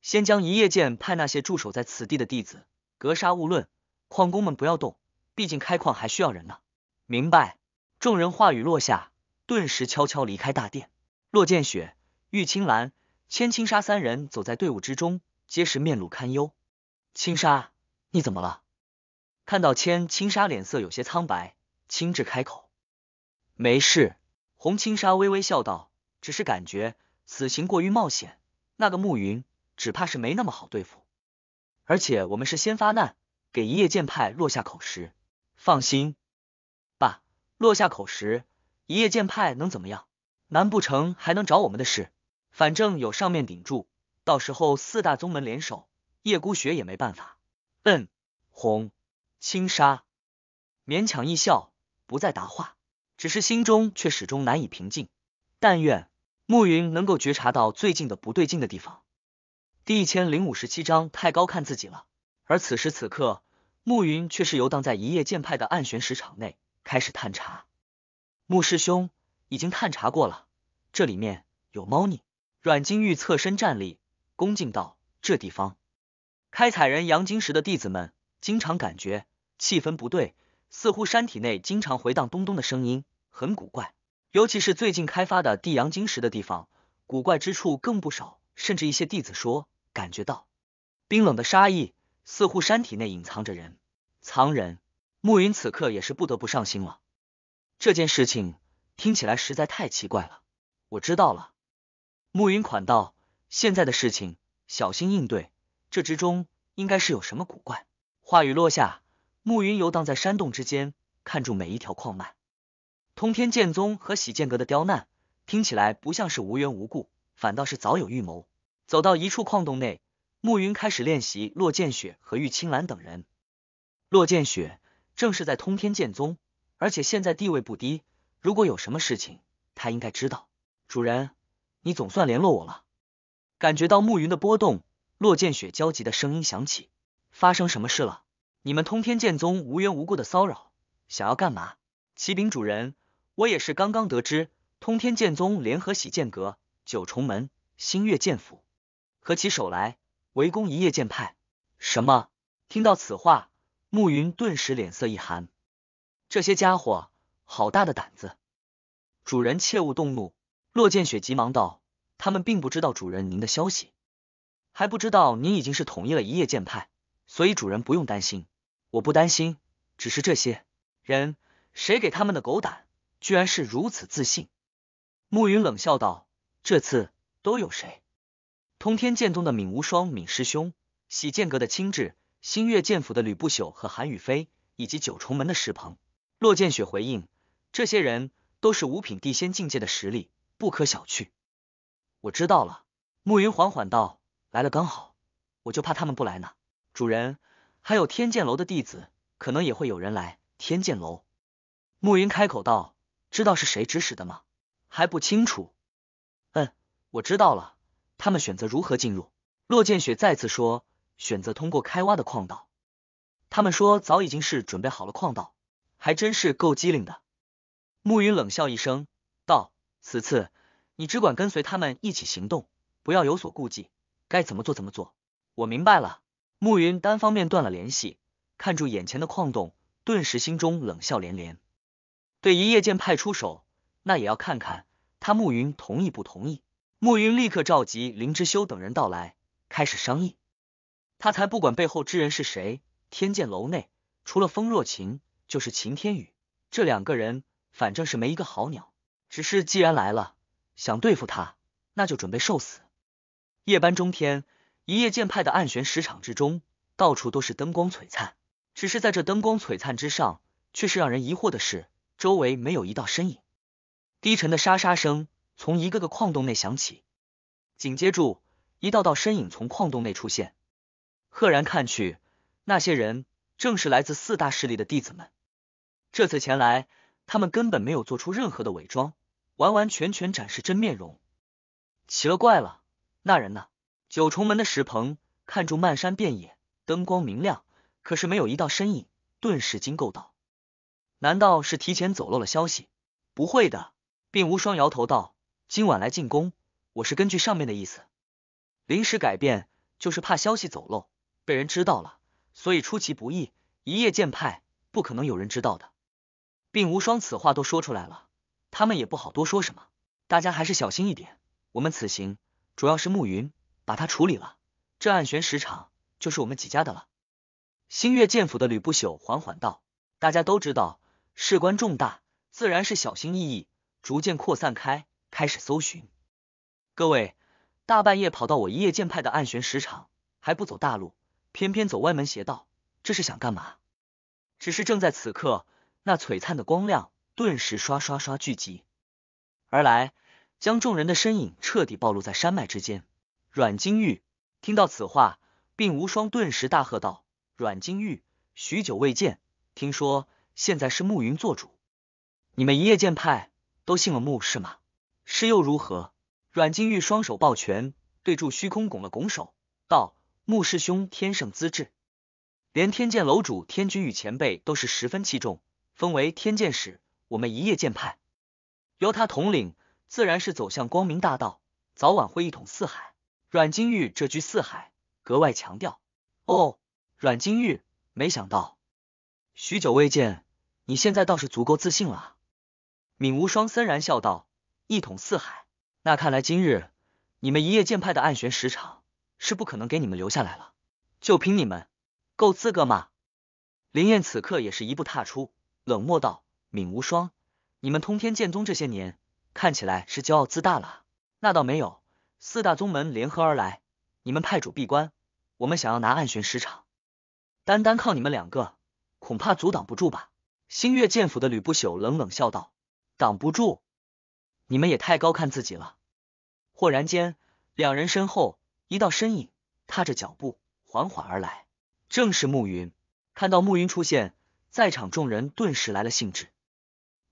先将一叶剑派那些驻守在此地的弟子。格杀勿论，矿工们不要动，毕竟开矿还需要人呢。明白。众人话语落下，顿时悄悄离开大殿。洛剑雪、玉青兰、千青纱三人走在队伍之中，皆是面露堪忧。青纱，你怎么了？看到千青纱脸色有些苍白，青质开口：“没事。”红青纱微微笑道：“只是感觉此行过于冒险，那个暮云只怕是没那么好对付。”而且我们是先发难，给一叶剑派落下口实。放心，爸，落下口实，一叶剑派能怎么样？难不成还能找我们的事？反正有上面顶住，到时候四大宗门联手，叶孤雪也没办法。嗯，红青纱勉强一笑，不再答话，只是心中却始终难以平静。但愿暮云能够觉察到最近的不对劲的地方。第一千零五十七章太高看自己了。而此时此刻，暮云却是游荡在一夜剑派的暗玄石场内，开始探查。穆师兄已经探查过了，这里面有猫腻。阮金玉侧身站立，恭敬道：“这地方开采人阳金石的弟子们，经常感觉气氛不对，似乎山体内经常回荡咚咚的声音，很古怪。尤其是最近开发的地阳金石的地方，古怪之处更不少，甚至一些弟子说。”感觉到冰冷的杀意，似乎山体内隐藏着人，藏人。暮云此刻也是不得不上心了。这件事情听起来实在太奇怪了。我知道了，暮云款道。现在的事情，小心应对。这之中应该是有什么古怪。话语落下，暮云游荡在山洞之间，看住每一条矿脉。通天剑宗和洗剑阁的刁难，听起来不像是无缘无故，反倒是早有预谋。走到一处矿洞内，暮云开始练习。洛剑雪和玉青兰等人，洛剑雪正是在通天剑宗，而且现在地位不低。如果有什么事情，他应该知道。主人，你总算联络我了。感觉到暮云的波动，洛剑雪焦急的声音响起：“发生什么事了？你们通天剑宗无缘无故的骚扰，想要干嘛？”启禀主人，我也是刚刚得知，通天剑宗联合洗剑阁、九重门、星月剑府。合起手来围攻一叶剑派？什么？听到此话，暮云顿时脸色一寒。这些家伙好大的胆子！主人切勿动怒。洛剑雪急忙道：“他们并不知道主人您的消息，还不知道您已经是统一了一叶剑派，所以主人不用担心。我不担心，只是这些人谁给他们的狗胆，居然是如此自信？”暮云冷笑道：“这次都有谁？”通天剑宗的闵无双、闵师兄，洗剑阁的青志，星月剑府的吕不朽和韩雨飞，以及九重门的石鹏、洛剑雪回应。这些人都是五品地仙境界的实力，不可小觑。我知道了，暮云缓缓道：“来了刚好，我就怕他们不来呢。”主人，还有天剑楼的弟子，可能也会有人来天剑楼。暮云开口道：“知道是谁指使的吗？”还不清楚。嗯，我知道了。他们选择如何进入？洛剑雪再次说：“选择通过开挖的矿道。”他们说早已经是准备好了矿道，还真是够机灵的。暮云冷笑一声道：“此次你只管跟随他们一起行动，不要有所顾忌，该怎么做怎么做。”我明白了。暮云单方面断了联系，看住眼前的矿洞，顿时心中冷笑连连。对一夜剑派出手，那也要看看他暮云同意不同意。暮云立刻召集林之修等人到来，开始商议。他才不管背后之人是谁。天剑楼内除了风若晴，就是秦天宇，这两个人反正是没一个好鸟。只是既然来了，想对付他，那就准备受死。夜班中天，一夜剑派的暗玄石场之中，到处都是灯光璀璨。只是在这灯光璀璨之上，却是让人疑惑的是，周围没有一道身影。低沉的沙沙声。从一个个矿洞内响起，紧接住一道道身影从矿洞内出现。赫然看去，那些人正是来自四大势力的弟子们。这次前来，他们根本没有做出任何的伪装，完完全全展示真面容。奇了怪了，那人呢？九重门的石鹏看住漫山遍野，灯光明亮，可是没有一道身影，顿时惊够道：“难道是提前走漏了消息？”不会的，卞无双摇头道。今晚来进宫，我是根据上面的意思临时改变，就是怕消息走漏，被人知道了，所以出其不意。一叶剑派不可能有人知道的。并无双此话都说出来了，他们也不好多说什么。大家还是小心一点。我们此行主要是慕云把他处理了，这暗玄石场就是我们几家的了。星月剑府的吕不朽缓缓道：“大家都知道，事关重大，自然是小心翼翼，逐渐扩散开。”开始搜寻，各位大半夜跑到我一夜剑派的暗玄石场，还不走大路，偏偏走歪门邪道，这是想干嘛？只是正在此刻，那璀璨的光亮顿时刷刷刷聚集而来，将众人的身影彻底暴露在山脉之间。阮金玉听到此话，并无双顿时大喝道：“阮金玉，许久未见，听说现在是暮云做主，你们一夜剑派都姓了暮是吗？”是又如何？阮金玉双手抱拳，对住虚空拱了拱手，道：“穆师兄，天圣资质，连天剑楼主、天君与前辈都是十分器重，封为天剑使。我们一叶剑派由他统领，自然是走向光明大道，早晚会一统四海。”阮金玉这句“四海”格外强调。哦，阮金玉，没想到，许久未见，你现在倒是足够自信了啊！”闵无双森然笑道。一统四海，那看来今日你们一叶剑派的暗玄十场是不可能给你们留下来了，就凭你们够资格吗？林燕此刻也是一步踏出，冷漠道：“闵无双，你们通天剑宗这些年看起来是骄傲自大了。那倒没有，四大宗门联合而来，你们派主闭关，我们想要拿暗玄十场，单单靠你们两个恐怕阻挡不住吧？”星月剑府的吕不朽冷冷笑道：“挡不住。”你们也太高看自己了。忽然间，两人身后一道身影踏着脚步缓缓而来，正是暮云。看到暮云出现，在场众人顿时来了兴致，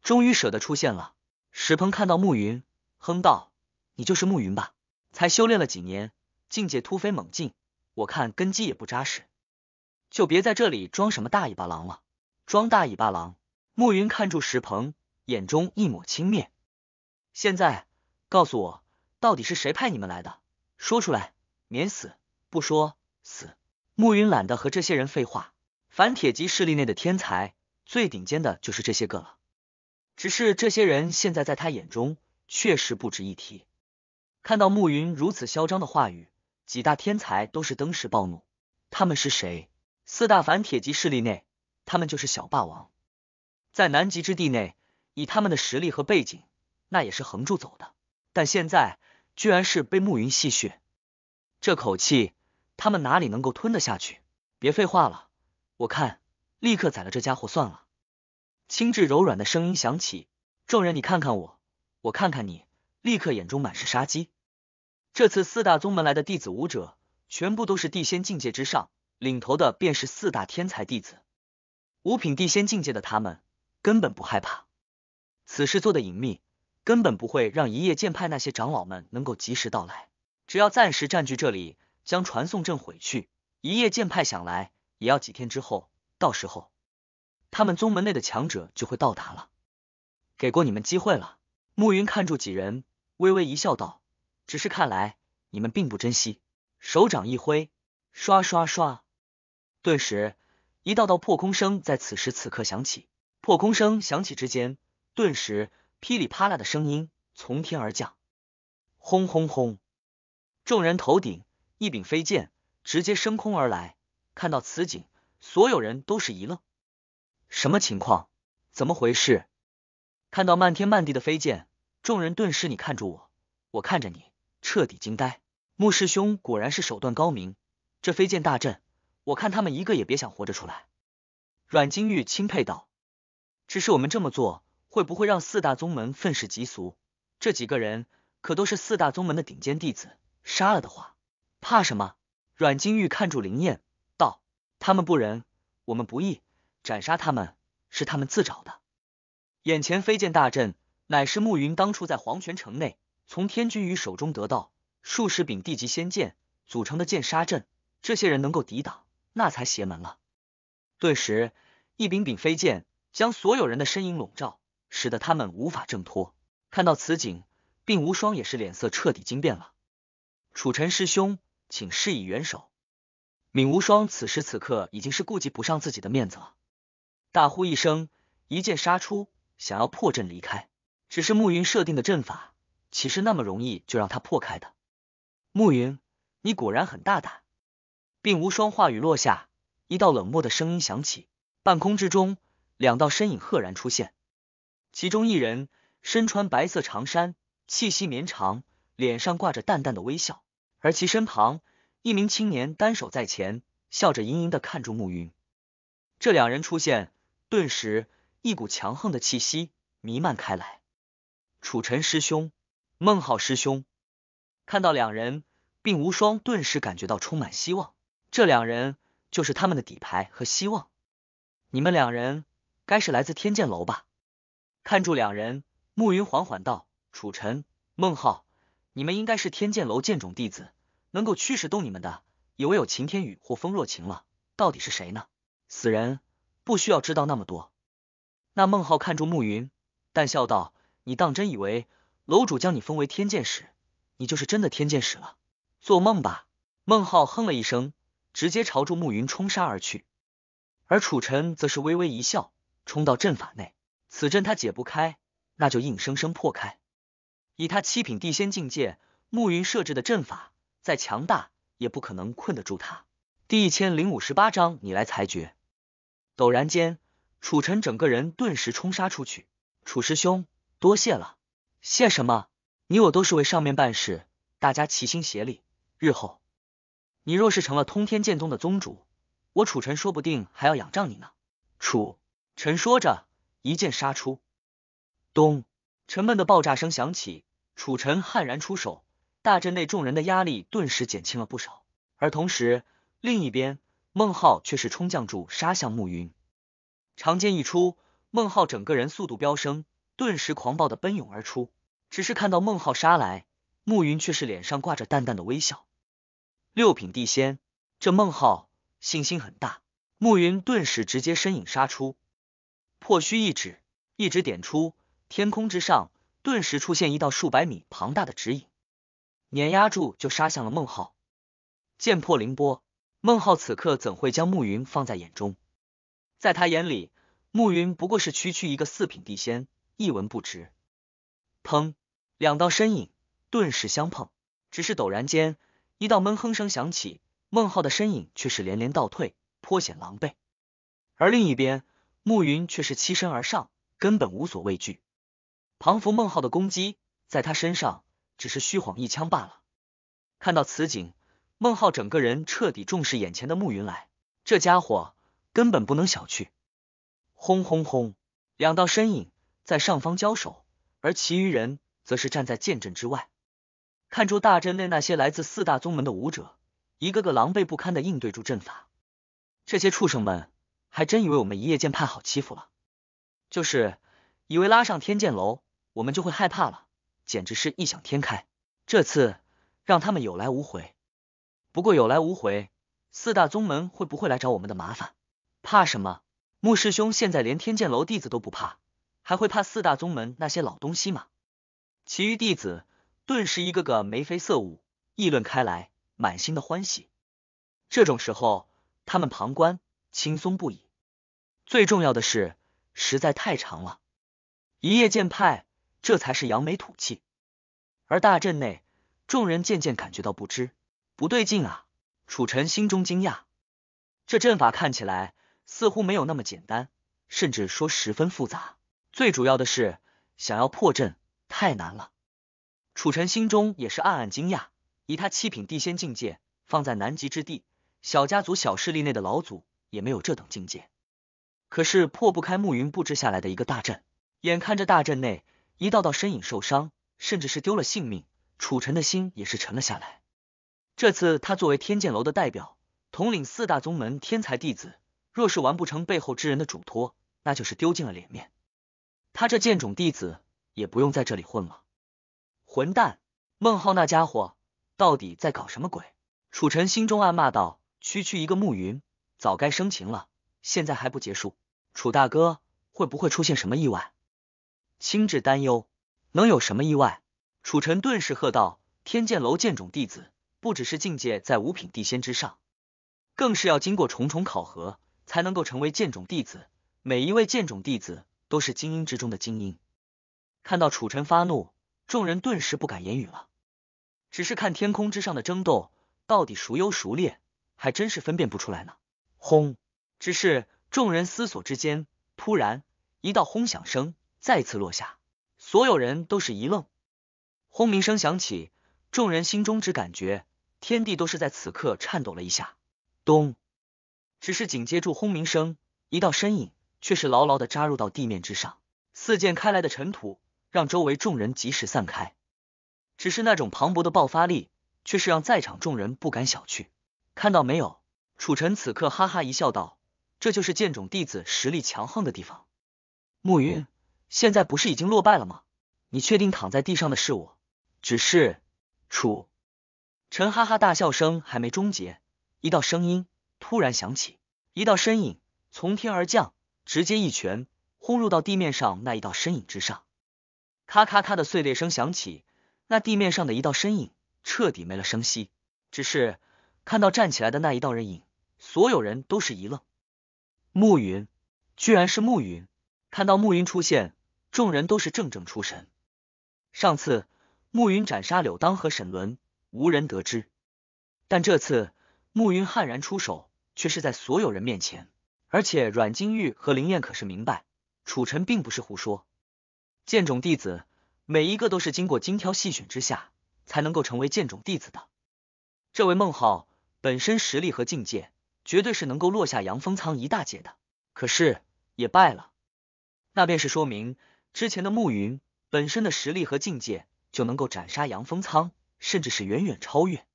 终于舍得出现了。石鹏看到暮云，哼道：“你就是暮云吧？才修炼了几年，境界突飞猛进，我看根基也不扎实，就别在这里装什么大尾巴狼了。”装大尾巴狼！暮云看住石鹏，眼中一抹轻蔑。现在告诉我，到底是谁派你们来的？说出来免死，不说死。暮云懒得和这些人废话。反铁级势力内的天才，最顶尖的就是这些个了。只是这些人现在在他眼中确实不值一提。看到暮云如此嚣张的话语，几大天才都是登时暴怒。他们是谁？四大反铁级势力内，他们就是小霸王。在南极之地内，以他们的实力和背景。那也是横着走的，但现在居然是被暮云戏谑，这口气他们哪里能够吞得下去？别废话了，我看立刻宰了这家伙算了。轻质柔软的声音响起，众人你看看我，我看看你，立刻眼中满是杀机。这次四大宗门来的弟子武者，全部都是地仙境界之上，领头的便是四大天才弟子，五品地仙境界的他们根本不害怕此事做的隐秘。根本不会让一叶剑派那些长老们能够及时到来。只要暂时占据这里，将传送阵毁去，一叶剑派想来也要几天之后。到时候，他们宗门内的强者就会到达了。给过你们机会了，暮云看住几人，微微一笑，道：“只是看来你们并不珍惜。”手掌一挥，刷刷刷，顿时一道道破空声在此时此刻响起。破空声响起之间，顿时。噼里啪啦的声音从天而降，轰轰轰！众人头顶一柄飞剑直接升空而来，看到此景，所有人都是一愣：什么情况？怎么回事？看到漫天漫地的飞剑，众人顿时你看着我，我看着你，彻底惊呆。穆师兄果然是手段高明，这飞剑大阵，我看他们一个也别想活着出来。阮金玉钦佩道：“只是我们这么做。”会不会让四大宗门愤世嫉俗？这几个人可都是四大宗门的顶尖弟子，杀了的话，怕什么？阮金玉看住林燕道：“他们不仁，我们不义，斩杀他们是他们自找的。”眼前飞剑大阵乃是暮云当初在黄泉城内从天君羽手中得到数十柄地级仙剑组成的剑杀阵，这些人能够抵挡，那才邪门了。顿时，一柄柄飞剑将所有人的身影笼罩。使得他们无法挣脱。看到此景，病无双也是脸色彻底惊变了。楚尘师兄，请施以援手！闵无双此时此刻已经是顾及不上自己的面子了，大呼一声，一剑杀出，想要破阵离开。只是暮云设定的阵法，岂是那么容易就让他破开的？暮云，你果然很大胆！病无双话语落下，一道冷漠的声音响起。半空之中，两道身影赫然出现。其中一人身穿白色长衫，气息绵长，脸上挂着淡淡的微笑；而其身旁一名青年单手在前，笑着盈盈的看住暮云。这两人出现，顿时一股强横的气息弥漫开来。楚尘师兄，孟浩师兄，看到两人，并无双顿时感觉到充满希望。这两人就是他们的底牌和希望。你们两人该是来自天剑楼吧？看住两人，暮云缓缓道：“楚尘，孟浩，你们应该是天剑楼剑种弟子，能够驱使动你们的，以为有秦天宇或风若晴了，到底是谁呢？死人不需要知道那么多。”那孟浩看住暮云，淡笑道：“你当真以为楼主将你封为天剑使，你就是真的天剑使了？做梦吧！”孟浩哼了一声，直接朝住暮云冲杀而去，而楚尘则是微微一笑，冲到阵法内。此阵他解不开，那就硬生生破开。以他七品地仙境界，暮云设置的阵法再强大，也不可能困得住他。第一千零五十八章，你来裁决。陡然间，楚尘整个人顿时冲杀出去。楚师兄，多谢了。谢什么？你我都是为上面办事，大家齐心协力。日后你若是成了通天剑宗的宗主，我楚尘说不定还要仰仗你呢。楚臣说着。一剑杀出，咚！沉闷的爆炸声响起，楚尘悍然出手，大阵内众人的压力顿时减轻了不少。而同时，另一边，孟浩却是冲将柱杀向暮云，长剑一出，孟浩整个人速度飙升，顿时狂暴的奔涌而出。只是看到孟浩杀来，暮云却是脸上挂着淡淡的微笑。六品地仙，这孟浩信心很大。暮云顿时直接身影杀出。破虚一指，一指点出，天空之上顿时出现一道数百米庞大的指引，碾压住就杀向了孟浩。剑破凌波，孟浩此刻怎会将暮云放在眼中？在他眼里，暮云不过是区区一个四品地仙，一文不值。砰！两道身影顿时相碰，只是陡然间一道闷哼声响起，孟浩的身影却是连连倒退，颇显狼狈。而另一边。暮云却是欺身而上，根本无所畏惧。庞福、孟浩的攻击在他身上只是虚晃一枪罢了。看到此景，孟浩整个人彻底重视眼前的暮云来，这家伙根本不能小觑。轰轰轰！两道身影在上方交手，而其余人则是站在剑阵之外，看出大阵内那些来自四大宗门的武者，一个个狼狈不堪的应对住阵法。这些畜生们。还真以为我们一叶剑派好欺负了，就是以为拉上天剑楼，我们就会害怕了，简直是异想天开。这次让他们有来无回。不过有来无回，四大宗门会不会来找我们的麻烦？怕什么？穆师兄现在连天剑楼弟子都不怕，还会怕四大宗门那些老东西吗？其余弟子顿时一个个眉飞色舞，议论开来，满心的欢喜。这种时候，他们旁观，轻松不已。最重要的是，实在太长了。一叶剑派，这才是扬眉吐气。而大阵内，众人渐渐感觉到不知不对劲啊！楚尘心中惊讶，这阵法看起来似乎没有那么简单，甚至说十分复杂。最主要的是，想要破阵太难了。楚尘心中也是暗暗惊讶，以他七品地仙境界，放在南极之地小家族、小势力内的老祖也没有这等境界。可是破不开暮云布置下来的一个大阵，眼看着大阵内一道道身影受伤，甚至是丢了性命，楚尘的心也是沉了下来。这次他作为天剑楼的代表，统领四大宗门天才弟子，若是完不成背后之人的嘱托，那就是丢尽了脸面。他这剑种弟子也不用在这里混了。混蛋，孟浩那家伙到底在搞什么鬼？楚尘心中暗骂道：“区区一个暮云，早该生擒了，现在还不结束。”楚大哥会不会出现什么意外？青智担忧。能有什么意外？楚尘顿时喝道：“天剑楼剑种弟子，不只是境界在五品地仙之上，更是要经过重重考核才能够成为剑种弟子。每一位剑种弟子都是精英之中的精英。”看到楚尘发怒，众人顿时不敢言语了，只是看天空之上的争斗，到底孰优孰劣，还真是分辨不出来呢。轰！只是。众人思索之间，突然一道轰响声再次落下，所有人都是一愣。轰鸣声响起，众人心中只感觉天地都是在此刻颤抖了一下。咚！只是紧接住轰鸣声，一道身影却是牢牢的扎入到地面之上，四溅开来的尘土让周围众人及时散开。只是那种磅礴的爆发力，却是让在场众人不敢小觑。看到没有？楚臣此刻哈哈一笑，道。这就是剑种弟子实力强横的地方。暮云，现在不是已经落败了吗？你确定躺在地上的是我？只是楚尘哈哈大笑声还没终结，一道声音突然响起，一道身影从天而降，直接一拳轰入到地面上那一道身影之上，咔咔咔的碎裂声响起，那地面上的一道身影彻底没了声息。只是看到站起来的那一道人影，所有人都是一愣。暮云，居然是暮云！看到暮云出现，众人都是怔怔出神。上次暮云斩杀柳当和沈伦，无人得知，但这次暮云悍然出手，却是在所有人面前。而且阮金玉和林燕可是明白，楚尘并不是胡说。剑种弟子每一个都是经过精挑细选之下，才能够成为剑种弟子的。这位孟浩本身实力和境界。绝对是能够落下杨风仓一大截的，可是也败了，那便是说明之前的暮云本身的实力和境界就能够斩杀杨风仓，甚至是远远超越。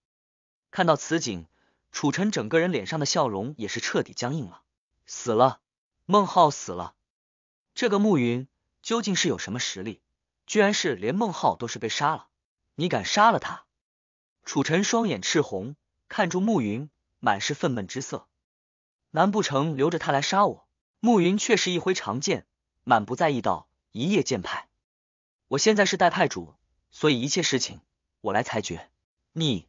看到此景，楚尘整个人脸上的笑容也是彻底僵硬了。死了，孟浩死了，这个暮云究竟是有什么实力？居然是连孟浩都是被杀了！你敢杀了他？楚尘双眼赤红，看住暮云。满是愤懑之色，难不成留着他来杀我？暮云却是一挥长剑，满不在意道：“一叶剑派，我现在是代派主，所以一切事情我来裁决。你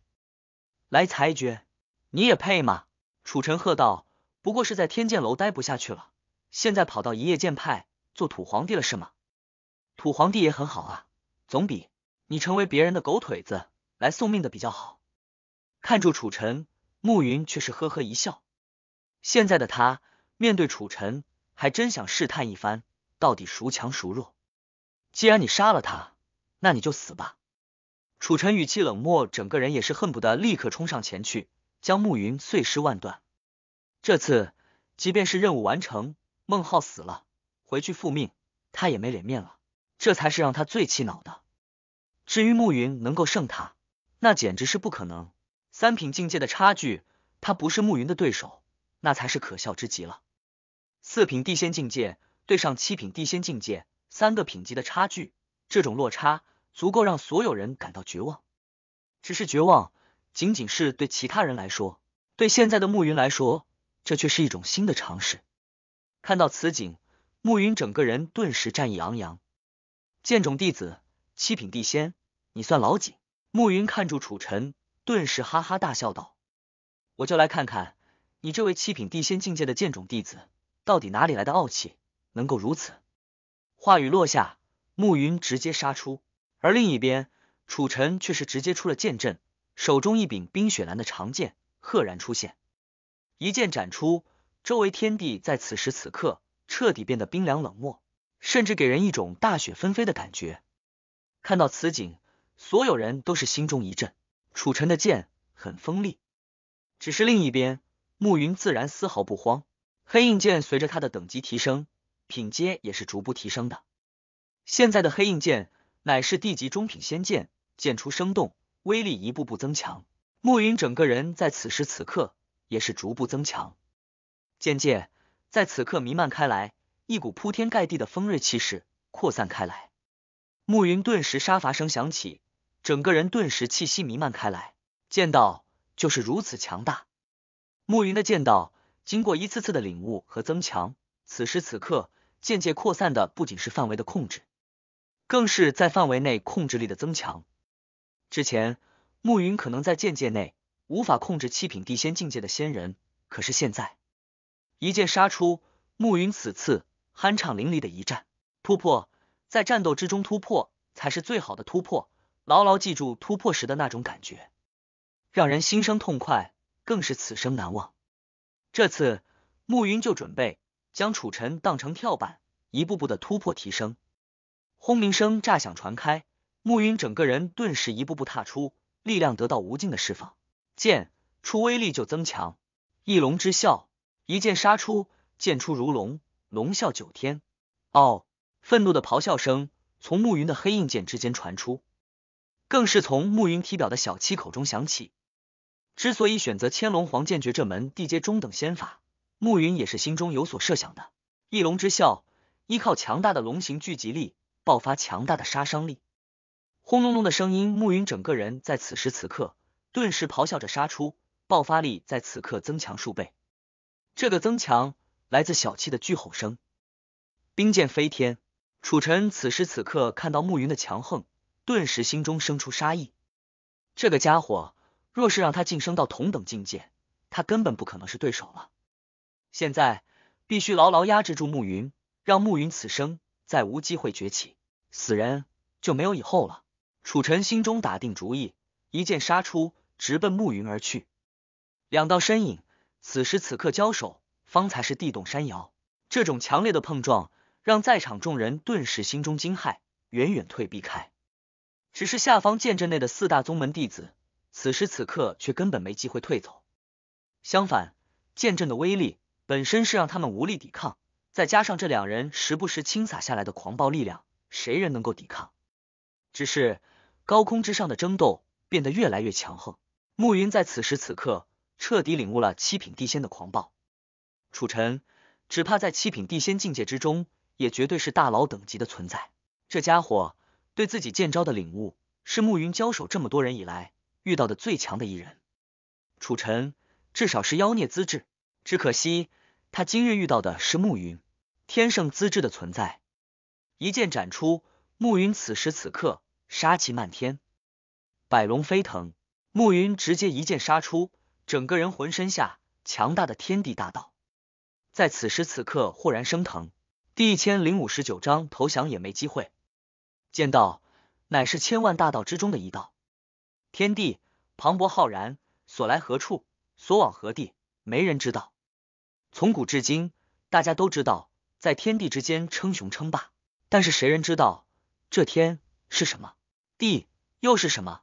来裁决，你也配吗？”楚尘喝道：“不过是在天剑楼待不下去了，现在跑到一叶剑派做土皇帝了是吗？土皇帝也很好啊，总比你成为别人的狗腿子来送命的比较好。”看住楚尘。暮云却是呵呵一笑，现在的他面对楚尘，还真想试探一番，到底孰强孰弱。既然你杀了他，那你就死吧！楚尘语气冷漠，整个人也是恨不得立刻冲上前去，将暮云碎尸万段。这次即便是任务完成，孟浩死了，回去复命，他也没脸面了。这才是让他最气恼的。至于暮云能够胜他，那简直是不可能。三品境界的差距，他不是暮云的对手，那才是可笑之极了。四品地仙境界对上七品地仙境界，三个品级的差距，这种落差足够让所有人感到绝望。只是绝望，仅仅是对其他人来说，对现在的暮云来说，这却是一种新的尝试。看到此景，暮云整个人顿时战意昂扬。剑种弟子，七品地仙，你算老几？暮云看住楚尘。顿时哈哈大笑道：“我就来看看你这位七品地仙境界的剑种弟子，到底哪里来的傲气，能够如此？”话语落下，暮云直接杀出，而另一边，楚尘却是直接出了剑阵，手中一柄冰雪蓝的长剑赫然出现，一剑斩出，周围天地在此时此刻彻底变得冰凉冷漠，甚至给人一种大雪纷飞的感觉。看到此景，所有人都是心中一震。楚尘的剑很锋利，只是另一边，暮云自然丝毫不慌。黑印剑随着他的等级提升，品阶也是逐步提升的。现在的黑印剑乃是地级中品仙剑，剑出生动，威力一步步增强。暮云整个人在此时此刻也是逐步增强，剑界在此刻弥漫开来，一股铺天盖地的锋锐气势扩散开来。暮云顿时杀伐声响起。整个人顿时气息弥漫开来，剑道就是如此强大。暮云的剑道经过一次次的领悟和增强，此时此刻剑界扩散的不仅是范围的控制，更是在范围内控制力的增强。之前暮云可能在剑界内无法控制七品地仙境界的仙人，可是现在一剑杀出，暮云此次酣畅淋漓的一战突破，在战斗之中突破才是最好的突破。牢牢记住突破时的那种感觉，让人心生痛快，更是此生难忘。这次，暮云就准备将楚尘当成跳板，一步步的突破提升。轰鸣声炸响传开，暮云整个人顿时一步步踏出，力量得到无尽的释放。剑出威力就增强，一龙之啸，一剑杀出，剑出如龙，龙啸九天。哦，愤怒的咆哮声从暮云的黑印剑之间传出。更是从暮云体表的小七口中响起。之所以选择千龙皇剑诀这门地阶中等仙法，暮云也是心中有所设想的。翼龙之啸，依靠强大的龙形聚集力，爆发强大的杀伤力。轰隆隆的声音，暮云整个人在此时此刻顿时咆哮着杀出，爆发力在此刻增强数倍。这个增强来自小七的巨吼声。冰剑飞天，楚尘此时此刻看到暮云的强横。顿时心中生出杀意，这个家伙若是让他晋升到同等境界，他根本不可能是对手了。现在必须牢牢压制住暮云，让暮云此生再无机会崛起，死人就没有以后了。楚尘心中打定主意，一剑杀出，直奔暮云而去。两道身影此时此刻交手，方才是地动山摇。这种强烈的碰撞，让在场众人顿时心中惊骇，远远退避开。只是下方剑阵内的四大宗门弟子，此时此刻却根本没机会退走。相反，剑阵的威力本身是让他们无力抵抗，再加上这两人时不时倾洒下来的狂暴力量，谁人能够抵抗？只是高空之上的争斗变得越来越强横。暮云在此时此刻彻底领悟了七品地仙的狂暴。楚尘只怕在七品地仙境界之中，也绝对是大佬等级的存在。这家伙。对自己剑招的领悟，是暮云交手这么多人以来遇到的最强的一人。楚尘至少是妖孽资质，只可惜他今日遇到的是暮云天圣资质的存在。一剑斩出，暮云此时此刻杀气漫天，百龙飞腾。暮云直接一剑杀出，整个人浑身下强大的天地大道在此时此刻豁然升腾。第一千零五十九章投降也没机会。剑道乃是千万大道之中的一道，天地磅礴浩然，所来何处，所往何地，没人知道。从古至今，大家都知道在天地之间称雄称霸，但是谁人知道这天是什么，地又是什么？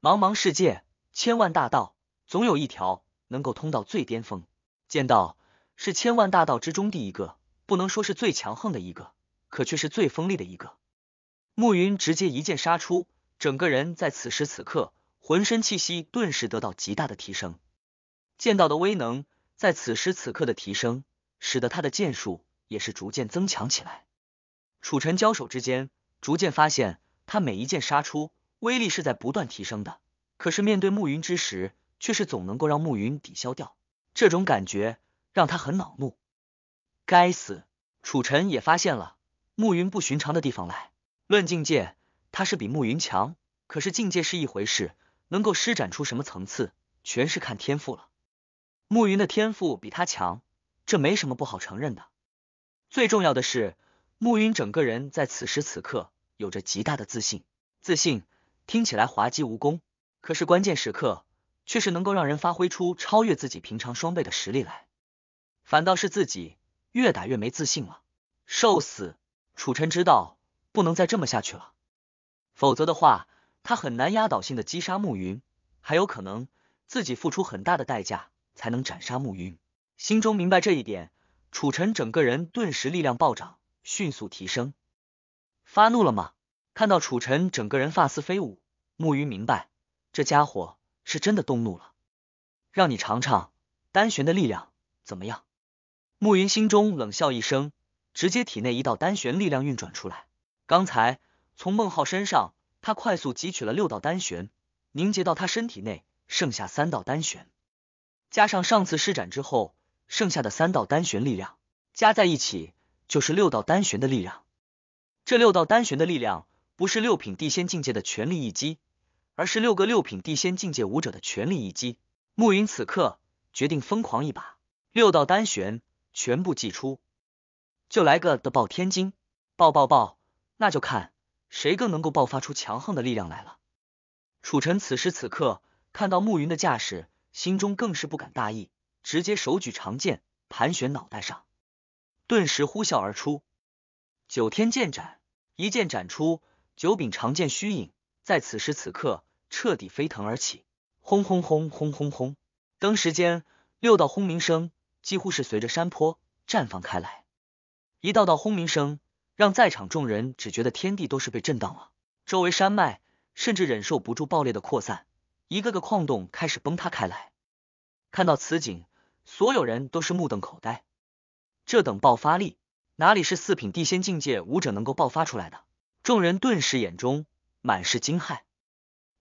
茫茫世界，千万大道，总有一条能够通到最巅峰。剑道是千万大道之中第一个，不能说是最强横的一个，可却是最锋利的一个。暮云直接一剑杀出，整个人在此时此刻，浑身气息顿时得到极大的提升，剑道的威能在此时此刻的提升，使得他的剑术也是逐渐增强起来。楚尘交手之间，逐渐发现他每一剑杀出威力是在不断提升的，可是面对暮云之时，却是总能够让暮云抵消掉，这种感觉让他很恼怒。该死！楚尘也发现了暮云不寻常的地方来。论境界，他是比暮云强。可是境界是一回事，能够施展出什么层次，全是看天赋了。暮云的天赋比他强，这没什么不好承认的。最重要的是，暮云整个人在此时此刻有着极大的自信。自信听起来滑稽无功，可是关键时刻却是能够让人发挥出超越自己平常双倍的实力来。反倒是自己越打越没自信了。受死！楚尘知道。不能再这么下去了，否则的话，他很难压倒性的击杀暮云，还有可能自己付出很大的代价才能斩杀暮云。心中明白这一点，楚尘整个人顿时力量暴涨，迅速提升。发怒了吗？看到楚尘整个人发丝飞舞，暮云明白这家伙是真的动怒了。让你尝尝单玄的力量怎么样？暮云心中冷笑一声，直接体内一道单玄力量运转出来。刚才从孟浩身上，他快速汲取了六道丹玄，凝结到他身体内，剩下三道丹玄，加上上次施展之后剩下的三道丹玄力量，加在一起就是六道丹玄的力量。这六道丹玄的力量不是六品地仙境界的全力一击，而是六个六品地仙境界武者的全力一击。暮云此刻决定疯狂一把，六道丹玄全部祭出，就来个的爆天惊，爆爆爆！那就看谁更能够爆发出强横的力量来了。楚尘此时此刻看到暮云的架势，心中更是不敢大意，直接手举长剑，盘旋脑袋上，顿时呼啸而出，九天剑斩，一剑斩出，九柄长剑虚影在此时此刻彻底飞腾而起，轰轰轰轰轰轰！登时间，六道轰鸣声几乎是随着山坡绽放开来，一道道轰鸣声。让在场众人只觉得天地都是被震荡了，周围山脉甚至忍受不住爆裂的扩散，一个个矿洞开始崩塌开来。看到此景，所有人都是目瞪口呆。这等爆发力，哪里是四品地仙境界武者能够爆发出来的？众人顿时眼中满是惊骇，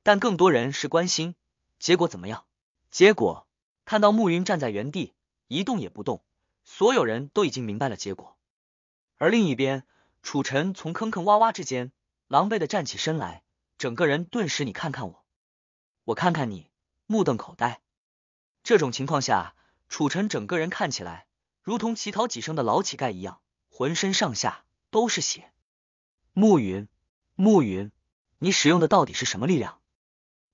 但更多人是关心结果怎么样。结果看到暮云站在原地一动也不动，所有人都已经明白了结果。而另一边。楚尘从坑坑洼洼之间狼狈的站起身来，整个人顿时你看看我，我看看你，目瞪口呆。这种情况下，楚尘整个人看起来如同乞讨几生的老乞丐一样，浑身上下都是血。暮云，暮云，你使用的到底是什么力量？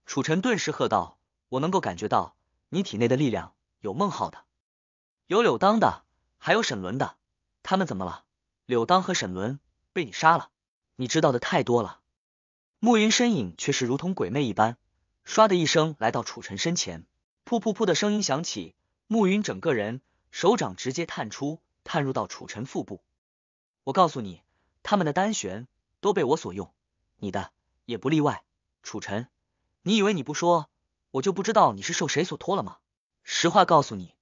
楚尘顿时喝道：“我能够感觉到你体内的力量，有孟浩的，有柳当的，还有沈伦的，他们怎么了？”柳当和沈伦被你杀了，你知道的太多了。暮云身影却是如同鬼魅一般，唰的一声来到楚尘身前，噗噗噗的声音响起，暮云整个人手掌直接探出，探入到楚尘腹部。我告诉你，他们的丹玄都被我所用，你的也不例外。楚尘，你以为你不说，我就不知道你是受谁所托了吗？实话告诉你，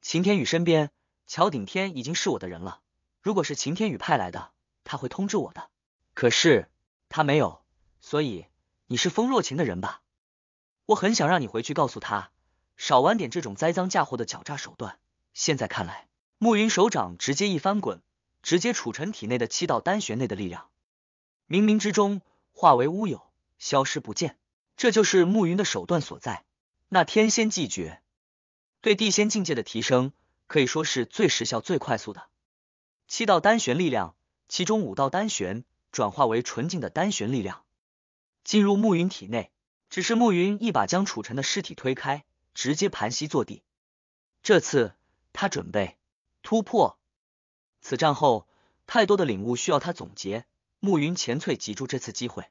秦天宇身边，乔顶天已经是我的人了。如果是秦天宇派来的，他会通知我的。可是他没有，所以你是风若晴的人吧？我很想让你回去告诉他，少玩点这种栽赃嫁祸的狡诈手段。现在看来，暮云手掌直接一翻滚，直接储尘体内的七道丹玄内的力量，冥冥之中化为乌有，消失不见。这就是暮云的手段所在。那天仙祭诀对地仙境界的提升，可以说是最时效、最快速的。七道单玄力量，其中五道单玄转化为纯净的单玄力量，进入暮云体内。只是暮云一把将楚尘的尸体推开，直接盘膝坐地。这次他准备突破。此战后，太多的领悟需要他总结。暮云前翠挤住这次机会，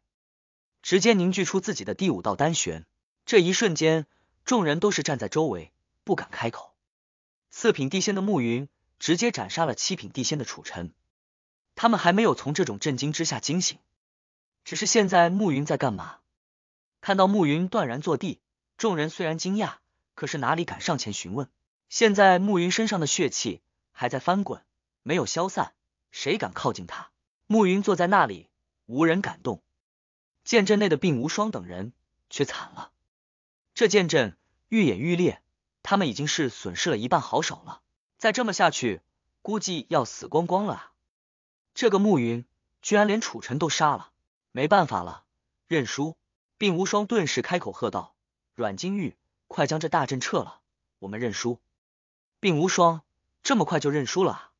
直接凝聚出自己的第五道单玄。这一瞬间，众人都是站在周围，不敢开口。四品地仙的暮云。直接斩杀了七品地仙的楚尘，他们还没有从这种震惊之下惊醒。只是现在暮云在干嘛？看到暮云断然坐地，众人虽然惊讶，可是哪里敢上前询问？现在暮云身上的血气还在翻滚，没有消散，谁敢靠近他？暮云坐在那里，无人敢动。剑阵内的病无双等人却惨了，这剑阵愈演愈烈，他们已经是损失了一半好手了。再这么下去，估计要死光光了啊！这个暮云居然连楚尘都杀了，没办法了，认输！并无双顿时开口喝道：“阮金玉，快将这大阵撤了，我们认输！”并无双这么快就认输了啊！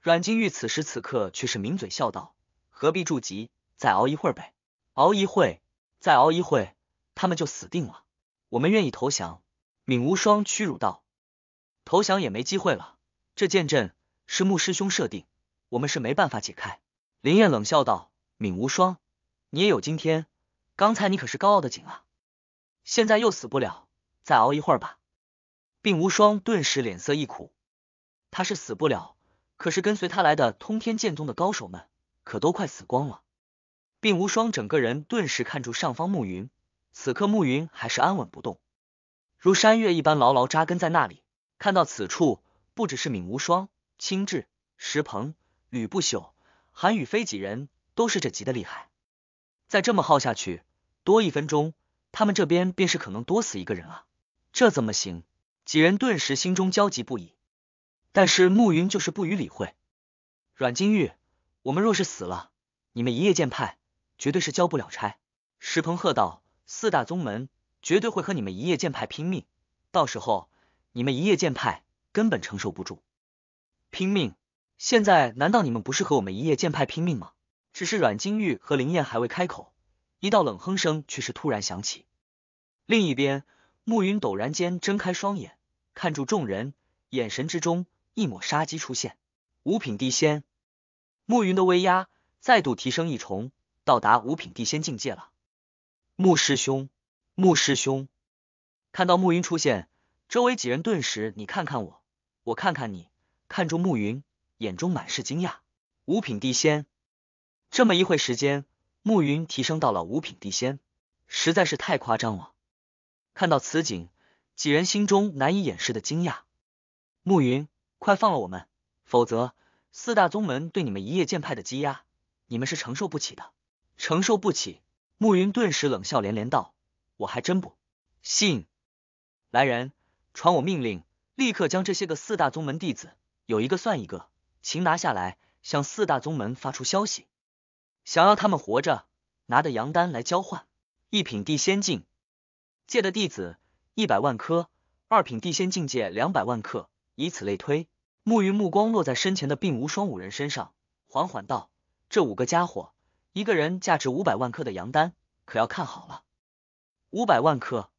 阮金玉此时此刻却是抿嘴笑道：“何必着急，再熬一会儿呗，熬一会，再熬一会，他们就死定了。我们愿意投降。”并无双屈辱道。投降也没机会了，这剑阵是穆师兄设定，我们是没办法解开。林燕冷笑道：“敏无双，你也有今天。刚才你可是高傲的紧啊，现在又死不了，再熬一会儿吧。”病无双顿时脸色一苦，他是死不了，可是跟随他来的通天剑宗的高手们可都快死光了。病无双整个人顿时看住上方暮云，此刻暮云还是安稳不动，如山岳一般牢牢扎根在那里。看到此处，不只是闵无双、青雉、石鹏、吕不朽、韩宇飞几人，都是这急的厉害。再这么耗下去，多一分钟，他们这边便是可能多死一个人啊！这怎么行？几人顿时心中焦急不已。但是慕云就是不予理会。阮金玉，我们若是死了，你们一叶剑派绝对是交不了差。石鹏喝道：“四大宗门绝对会和你们一叶剑派拼命，到时候……”你们一叶剑派根本承受不住，拼命！现在难道你们不是和我们一叶剑派拼命吗？只是阮金玉和林燕还未开口，一道冷哼声却是突然响起。另一边，暮云陡然间睁开双眼，看住众人，眼神之中一抹杀机出现。五品地仙，暮云的威压再度提升一重，到达五品地仙境界了。穆师兄，穆师兄，看到暮云出现。周围几人顿时，你看看我，我看看你，看住暮云眼中满是惊讶。五品地仙，这么一会时间，暮云提升到了五品地仙，实在是太夸张了。看到此景，几人心中难以掩饰的惊讶。暮云，快放了我们，否则四大宗门对你们一叶剑派的羁押，你们是承受不起的，承受不起。暮云顿时冷笑连连道：“我还真不信。”来人。传我命令，立刻将这些个四大宗门弟子有一个算一个擒拿下来，向四大宗门发出消息，想要他们活着拿的阳丹来交换一品地仙境界的弟子一百万颗，二品地仙境界两百万颗，以此类推。木云目光落在身前的并无双五人身上，缓缓道：“这五个家伙，一个人价值五百万颗的阳丹，可要看好了。”五百万颗，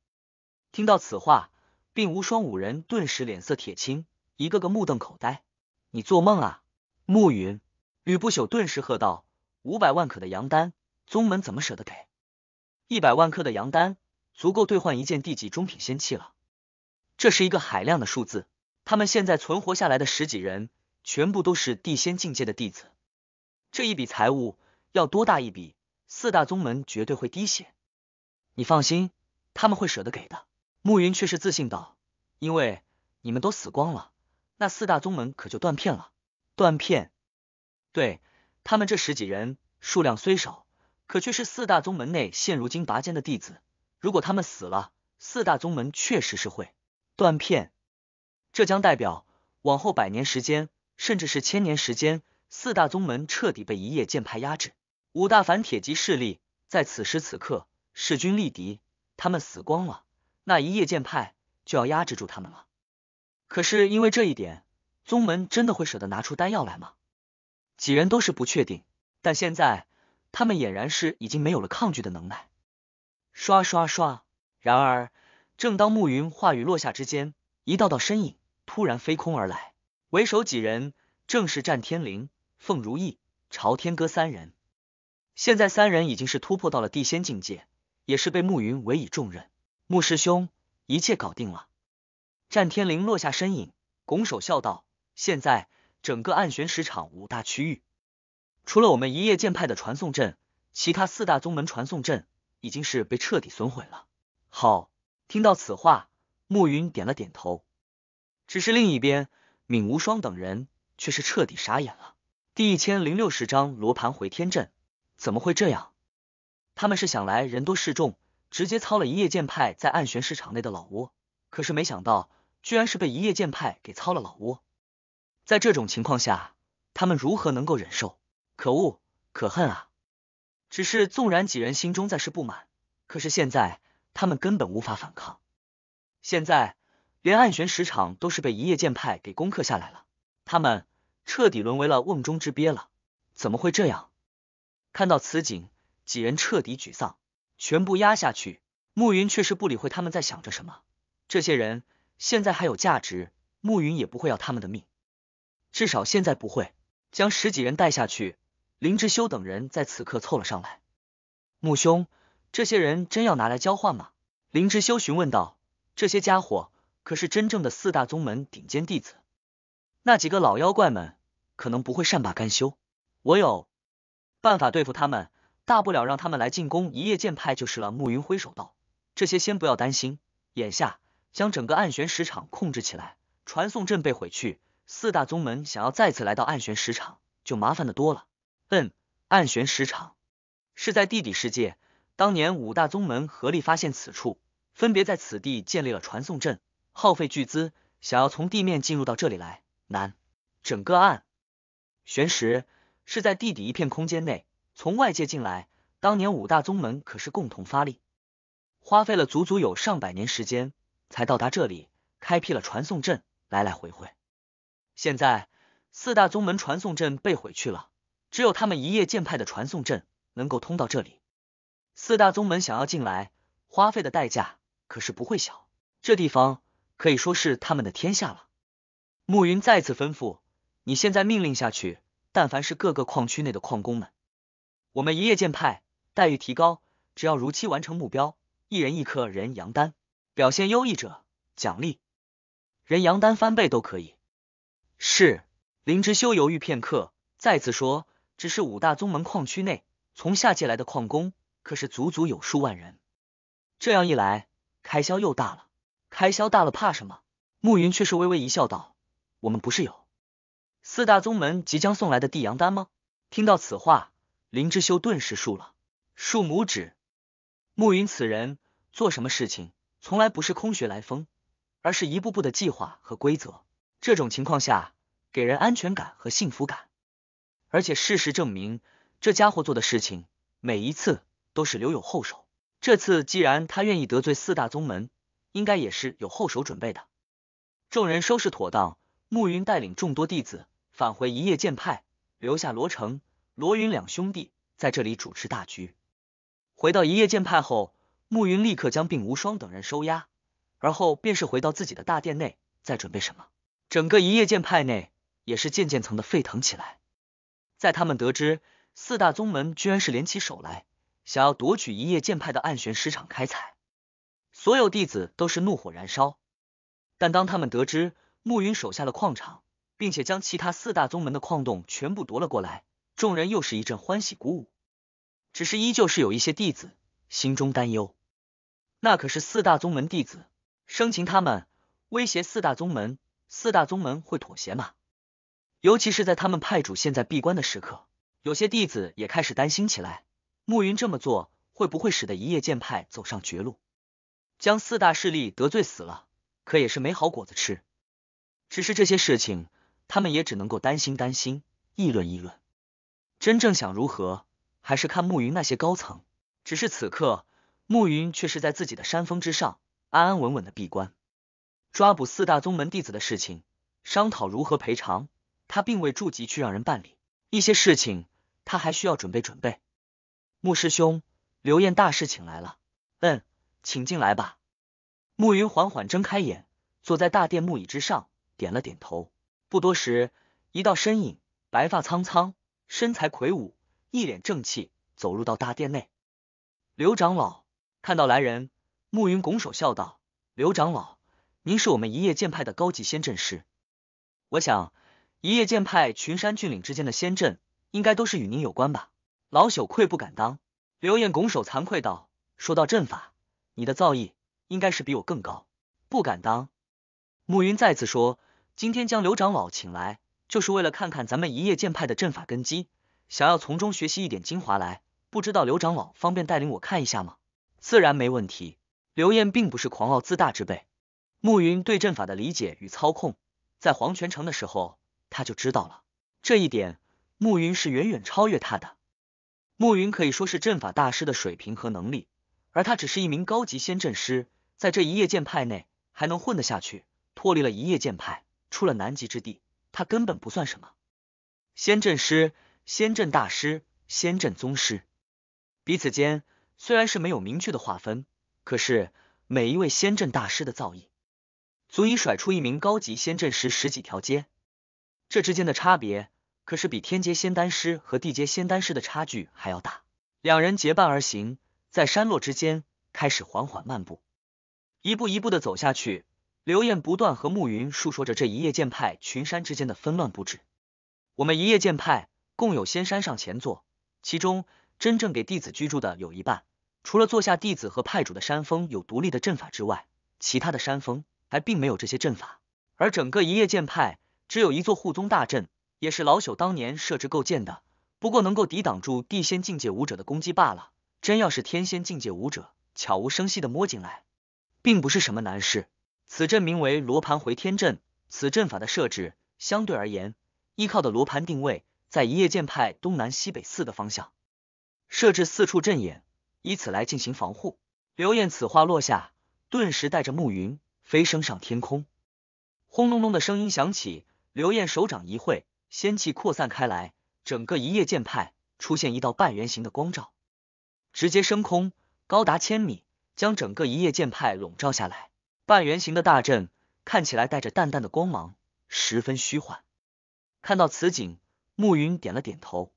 听到此话。并无双五人顿时脸色铁青，一个个目瞪口呆。“你做梦啊！”暮云、吕不朽顿时喝道：“五百万颗的羊丹，宗门怎么舍得给？一百万颗的羊丹，足够兑换一件地级中品仙器了。这是一个海量的数字。他们现在存活下来的十几人，全部都是地仙境界的弟子。这一笔财物要多大一笔？四大宗门绝对会滴血。你放心，他们会舍得给的。”暮云却是自信道：“因为你们都死光了，那四大宗门可就断片了。断片，对，他们这十几人数量虽少，可却是四大宗门内现如今拔尖的弟子。如果他们死了，四大宗门确实是会断片。这将代表往后百年时间，甚至是千年时间，四大宗门彻底被一叶剑派压制。五大反铁级势力在此时此刻势均力敌，他们死光了。”那一夜剑派就要压制住他们了，可是因为这一点，宗门真的会舍得拿出丹药来吗？几人都是不确定，但现在他们俨然是已经没有了抗拒的能耐。刷刷刷！然而，正当暮云话语落下之间，一道道身影突然飞空而来，为首几人正是战天灵、凤如意、朝天歌三人。现在三人已经是突破到了地仙境界，也是被暮云委以重任。穆师兄，一切搞定了。战天灵落下身影，拱手笑道：“现在整个暗玄石场五大区域，除了我们一叶剑派的传送阵，其他四大宗门传送阵已经是被彻底损毁了。”好，听到此话，暮云点了点头。只是另一边，闵无双等人却是彻底傻眼了。第一千零六十章罗盘回天阵，怎么会这样？他们是想来人多势众。直接操了一夜剑派在暗玄市场内的老窝，可是没想到，居然是被一夜剑派给操了老窝。在这种情况下，他们如何能够忍受？可恶，可恨啊！只是纵然几人心中再是不满，可是现在他们根本无法反抗。现在连暗玄石场都是被一夜剑派给攻克下来了，他们彻底沦为了瓮中之鳖了。怎么会这样？看到此景，几人彻底沮丧。全部压下去，暮云却是不理会他们在想着什么。这些人现在还有价值，暮云也不会要他们的命，至少现在不会。将十几人带下去，林之修等人在此刻凑了上来。穆兄，这些人真要拿来交换吗？林之修询问道。这些家伙可是真正的四大宗门顶尖弟子，那几个老妖怪们可能不会善罢甘休。我有办法对付他们。大不了让他们来进攻一夜剑派就是了。暮云挥手道：“这些先不要担心，眼下将整个暗玄石场控制起来，传送阵被毁去，四大宗门想要再次来到暗玄石场就麻烦的多了。”嗯，暗玄石场是在地底世界，当年五大宗门合力发现此处，分别在此地建立了传送阵，耗费巨资，想要从地面进入到这里来难。整个暗玄石是在地底一片空间内。从外界进来，当年五大宗门可是共同发力，花费了足足有上百年时间才到达这里，开辟了传送阵，来来回回。现在四大宗门传送阵被毁去了，只有他们一叶剑派的传送阵能够通到这里。四大宗门想要进来，花费的代价可是不会小。这地方可以说是他们的天下了。暮云再次吩咐：“你现在命令下去，但凡是各个矿区内的矿工们。”我们一叶剑派待遇提高，只要如期完成目标，一人一颗人阳丹，表现优异者奖励人阳丹翻倍都可以。是林之修犹豫片刻，再次说：“只是五大宗门矿区内从下界来的矿工，可是足足有数万人，这样一来开销又大了。开销大了怕什么？”暮云却是微微一笑，道：“我们不是有四大宗门即将送来的地阳丹吗？”听到此话。林之修顿时竖了竖拇指。暮云此人做什么事情，从来不是空穴来风，而是一步步的计划和规则。这种情况下，给人安全感和幸福感。而且事实证明，这家伙做的事情，每一次都是留有后手。这次既然他愿意得罪四大宗门，应该也是有后手准备的。众人收拾妥当，暮云带领众多弟子返回一叶剑派，留下罗成。罗云两兄弟在这里主持大局。回到一叶剑派后，暮云立刻将并无双等人收押，而后便是回到自己的大殿内，在准备什么。整个一叶剑派内也是渐渐层的沸腾起来。在他们得知四大宗门居然是联起手来，想要夺取一叶剑派的暗玄石场开采，所有弟子都是怒火燃烧。但当他们得知暮云手下的矿场，并且将其他四大宗门的矿洞全部夺了过来。众人又是一阵欢喜鼓舞，只是依旧是有一些弟子心中担忧。那可是四大宗门弟子，生擒他们，威胁四大宗门，四大宗门会妥协吗？尤其是在他们派主现在闭关的时刻，有些弟子也开始担心起来。暮云这么做，会不会使得一叶剑派走上绝路？将四大势力得罪死了，可也是没好果子吃。只是这些事情，他们也只能够担心担心，议论议论。真正想如何，还是看暮云那些高层。只是此刻，暮云却是在自己的山峰之上，安安稳稳的闭关。抓捕四大宗门弟子的事情，商讨如何赔偿，他并未驻集去让人办理。一些事情，他还需要准备准备。穆师兄，刘燕大师请来了。嗯，请进来吧。暮云缓缓睁开眼，坐在大殿木椅之上，点了点头。不多时，一道身影，白发苍苍。身材魁梧，一脸正气，走入到大殿内。刘长老看到来人，慕云拱手笑道：“刘长老，您是我们一叶剑派的高级仙阵师。我想，一叶剑派群山峻岭之间的仙阵，应该都是与您有关吧？”老朽愧不敢当。刘燕拱手惭愧道：“说到阵法，你的造诣应该是比我更高，不敢当。”暮云再次说：“今天将刘长老请来。”就是为了看看咱们一叶剑派的阵法根基，想要从中学习一点精华来。不知道刘长老方便带领我看一下吗？自然没问题。刘燕并不是狂傲自大之辈。暮云对阵法的理解与操控，在黄泉城的时候他就知道了这一点。暮云是远远超越他的。暮云可以说是阵法大师的水平和能力，而他只是一名高级仙阵师，在这一叶剑派内还能混得下去。脱离了一叶剑派，出了南极之地。他根本不算什么，仙阵师、仙阵大师、仙阵宗师，彼此间虽然是没有明确的划分，可是每一位仙阵大师的造诣，足以甩出一名高级仙阵师十几条街。这之间的差别，可是比天阶仙丹师和地阶仙丹师的差距还要大。两人结伴而行，在山落之间开始缓缓漫步，一步一步的走下去。刘燕不断和慕云述说着这一夜剑派群山之间的纷乱布置。我们一夜剑派共有仙山上前座，其中真正给弟子居住的有一半。除了座下弟子和派主的山峰有独立的阵法之外，其他的山峰还并没有这些阵法。而整个一夜剑派只有一座护宗大阵，也是老朽当年设置构建的，不过能够抵挡住地仙境界武者的攻击罢了。真要是天仙境界武者悄无声息的摸进来，并不是什么难事。此阵名为罗盘回天阵，此阵法的设置相对而言，依靠的罗盘定位，在一叶剑派东南西北四个方向设置四处阵眼，以此来进行防护。刘燕此话落下，顿时带着暮云飞升上天空，轰隆隆的声音响起。刘燕手掌一挥，仙气扩散开来，整个一叶剑派出现一道半圆形的光照，直接升空，高达千米，将整个一叶剑派笼罩下来。半圆形的大阵看起来带着淡淡的光芒，十分虚幻。看到此景，暮云点了点头。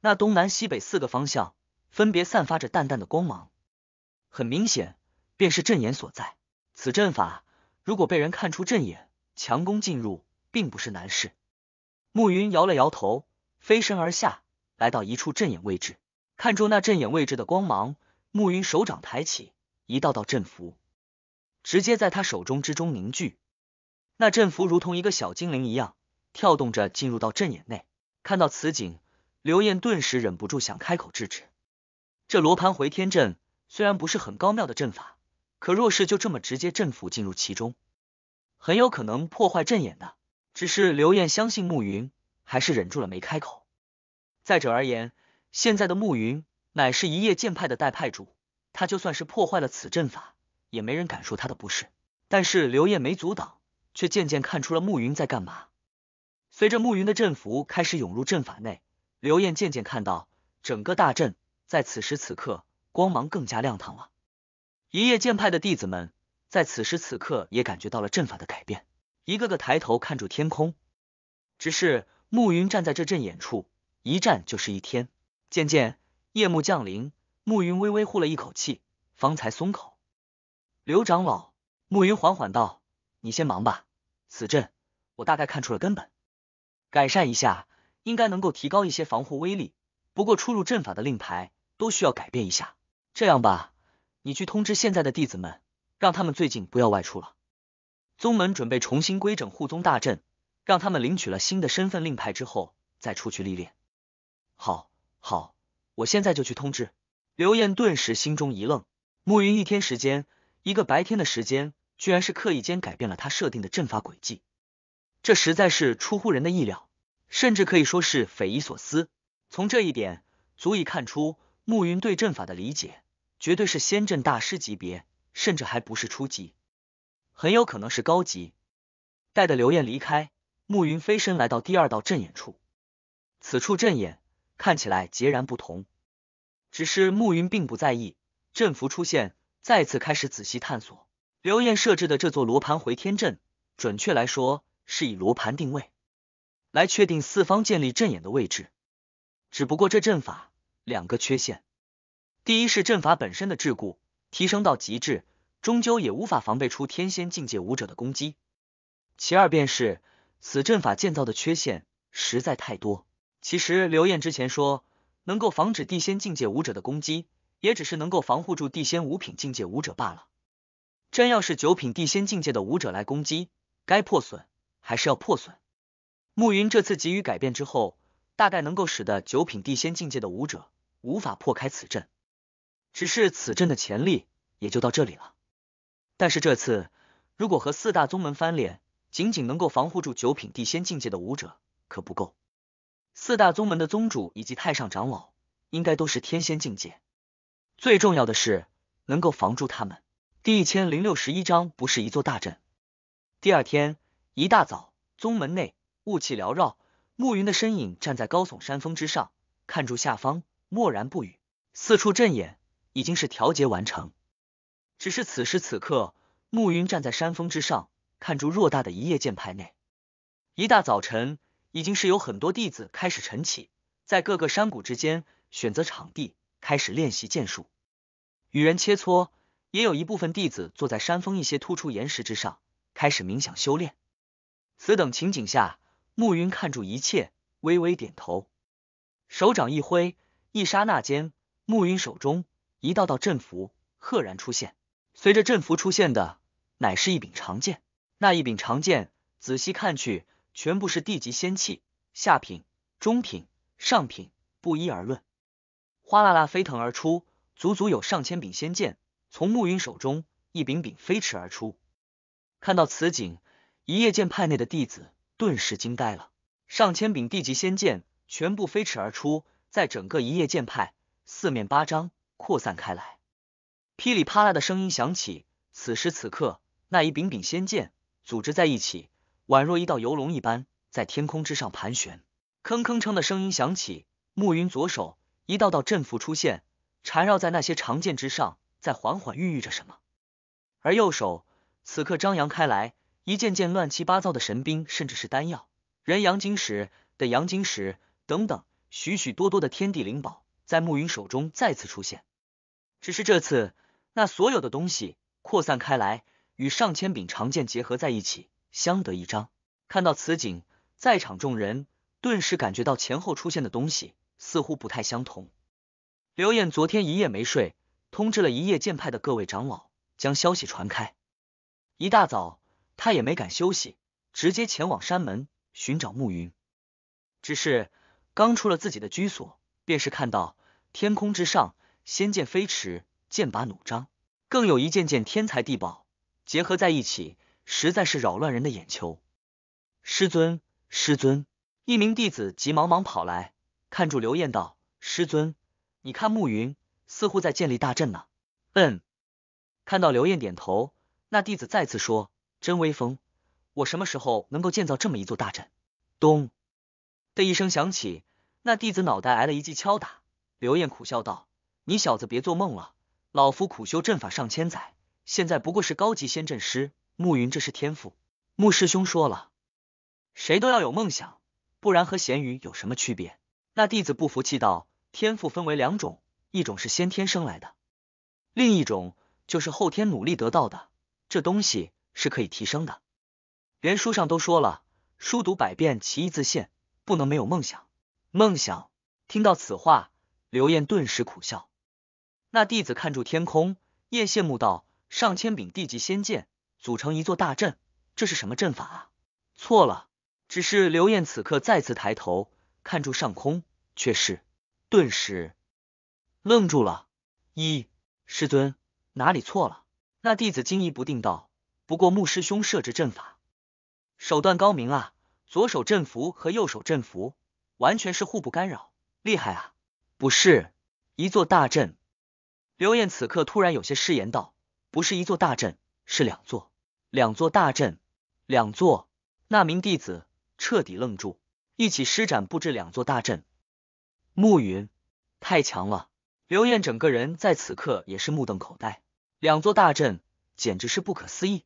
那东南西北四个方向分别散发着淡淡的光芒，很明显便是阵眼所在。此阵法如果被人看出阵眼，强攻进入并不是难事。暮云摇了摇头，飞身而下，来到一处阵眼位置，看住那阵眼位置的光芒。暮云手掌抬起，一道道阵符。直接在他手中之中凝聚，那阵符如同一个小精灵一样跳动着进入到阵眼内。看到此景，刘燕顿时忍不住想开口制止。这罗盘回天阵虽然不是很高妙的阵法，可若是就这么直接阵符进入其中，很有可能破坏阵眼的。只是刘燕相信慕云，还是忍住了没开口。再者而言，现在的慕云乃是一叶剑派的代派主，他就算是破坏了此阵法。也没人敢说他的不是，但是刘烨没阻挡，却渐渐看出了暮云在干嘛。随着暮云的阵符开始涌入阵法内，刘烨渐渐看到整个大阵在此时此刻光芒更加亮堂了。一叶剑派的弟子们在此时此刻也感觉到了阵法的改变，一个个抬头看住天空。只是暮云站在这阵眼处一站就是一天，渐渐夜幕降临，暮云微微呼了一口气，方才松口。刘长老，暮云缓缓道：“你先忙吧，此阵我大概看出了根本，改善一下应该能够提高一些防护威力。不过出入阵法的令牌都需要改变一下。这样吧，你去通知现在的弟子们，让他们最近不要外出了。宗门准备重新规整护宗大阵，让他们领取了新的身份令牌之后再出去历练。好，好，我现在就去通知。”刘艳顿时心中一愣，暮云一天时间。一个白天的时间，居然是刻意间改变了他设定的阵法轨迹，这实在是出乎人的意料，甚至可以说是匪夷所思。从这一点，足以看出暮云对阵法的理解绝对是仙阵大师级别，甚至还不是初级，很有可能是高级。带着刘燕离开，暮云飞身来到第二道阵眼处，此处阵眼看起来截然不同，只是暮云并不在意，阵符出现。再次开始仔细探索刘燕设置的这座罗盘回天阵，准确来说是以罗盘定位来确定四方建立阵眼的位置。只不过这阵法两个缺陷，第一是阵法本身的桎梏，提升到极致，终究也无法防备出天仙境界武者的攻击；其二便是此阵法建造的缺陷实在太多。其实刘燕之前说能够防止地仙境界武者的攻击。也只是能够防护住地仙五品境界武者罢了。真要是九品地仙境界的武者来攻击，该破损还是要破损。暮云这次给予改变之后，大概能够使得九品地仙境界的武者无法破开此阵。只是此阵的潜力也就到这里了。但是这次如果和四大宗门翻脸，仅仅能够防护住九品地仙境界的武者可不够。四大宗门的宗主以及太上长老，应该都是天仙境界。最重要的是能够防住他们。第一千零六十一章不是一座大阵。第二天一大早，宗门内雾气缭绕，暮云的身影站在高耸山峰之上，看住下方，默然不语。四处阵眼已经是调节完成，只是此时此刻，暮云站在山峰之上，看住偌大的一叶剑派内。一大早晨，已经是有很多弟子开始晨起，在各个山谷之间选择场地。开始练习剑术，与人切磋。也有一部分弟子坐在山峰一些突出岩石之上，开始冥想修炼。此等情景下，暮云看住一切，微微点头，手掌一挥，一刹那间，暮云手中一道道阵符赫然出现。随着阵符出现的，乃是一柄长剑。那一柄长剑，仔细看去，全部是地级仙器，下品、中品、上品，不一而论。哗啦啦飞腾而出，足足有上千柄仙剑从暮云手中一柄柄飞驰而出。看到此景，一夜剑派内的弟子顿时惊呆了。上千柄地级仙剑全部飞驰而出，在整个一夜剑派四面八张扩散开来。噼里啪啦的声音响起，此时此刻，那一柄柄仙剑组织在一起，宛若一道游龙一般在天空之上盘旋。吭吭锵的声音响起，暮云左手。一道道阵符出现，缠绕在那些长剑之上，在缓缓孕育着什么。而右手此刻张扬开来，一件件乱七八糟的神兵，甚至是丹药、人阳晶石的阳晶石等等，许许多多的天地灵宝，在暮云手中再次出现。只是这次，那所有的东西扩散开来，与上千柄长剑结合在一起，相得益彰。看到此景，在场众人顿时感觉到前后出现的东西。似乎不太相同。刘燕昨天一夜没睡，通知了一夜剑派的各位长老，将消息传开。一大早，他也没敢休息，直接前往山门寻找暮云。只是刚出了自己的居所，便是看到天空之上仙剑飞驰，剑拔弩张，更有一件件天才地宝结合在一起，实在是扰乱人的眼球。师尊，师尊！一名弟子急忙忙跑来。看住刘燕道：“师尊，你看暮云似乎在建立大阵呢。”嗯，看到刘燕点头，那弟子再次说：“真威风！我什么时候能够建造这么一座大阵？”咚的一声响起，那弟子脑袋挨了一记敲打。刘燕苦笑道：“你小子别做梦了，老夫苦修阵法上千载，现在不过是高级仙阵师。暮云这是天赋。穆师兄说了，谁都要有梦想，不然和咸鱼有什么区别？”那弟子不服气道：“天赋分为两种，一种是先天生来的，另一种就是后天努力得到的。这东西是可以提升的，连书上都说了，书读百遍，其义自现。不能没有梦想。”梦想听到此话，刘燕顿时苦笑。那弟子看住天空，叶羡慕道：“上千柄地级仙剑组成一座大阵，这是什么阵法啊？”错了，只是刘燕此刻再次抬头看住上空。却是顿时愣住了。一师尊哪里错了？那弟子惊疑不定道：“不过穆师兄设置阵法手段高明啊，左手阵符和右手阵符完全是互不干扰，厉害啊！”不是一座大阵。刘燕此刻突然有些失言道：“不是一座大阵，是两座，两座大阵，两座。”那名弟子彻底愣住，一起施展布置两座大阵。暮云太强了，刘燕整个人在此刻也是目瞪口呆，两座大阵简直是不可思议。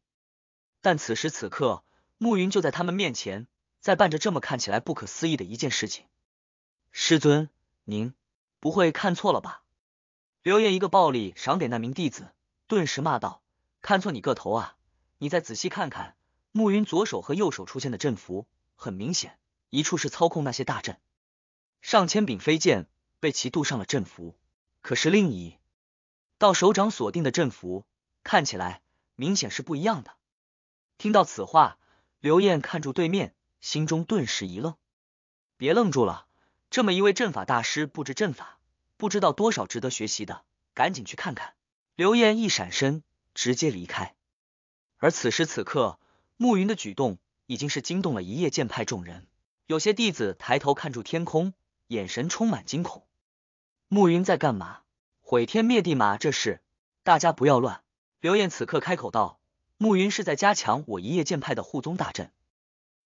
但此时此刻，暮云就在他们面前，在办着这么看起来不可思议的一件事情。师尊，您不会看错了吧？刘艳一个暴力赏给那名弟子，顿时骂道：“看错你个头啊！你再仔细看看，暮云左手和右手出现的阵符，很明显，一处是操控那些大阵。”上千柄飞剑被其镀上了阵符，可是另一道手掌锁定的阵符看起来明显是不一样的。听到此话，刘燕看住对面，心中顿时一愣。别愣住了，这么一位阵法大师布置阵法，不知道多少值得学习的，赶紧去看看。刘燕一闪身，直接离开。而此时此刻，慕云的举动已经是惊动了一夜剑派众人，有些弟子抬头看住天空。眼神充满惊恐，暮云在干嘛？毁天灭地吗？这是大家不要乱。刘燕此刻开口道：“暮云是在加强我一叶剑派的护宗大阵，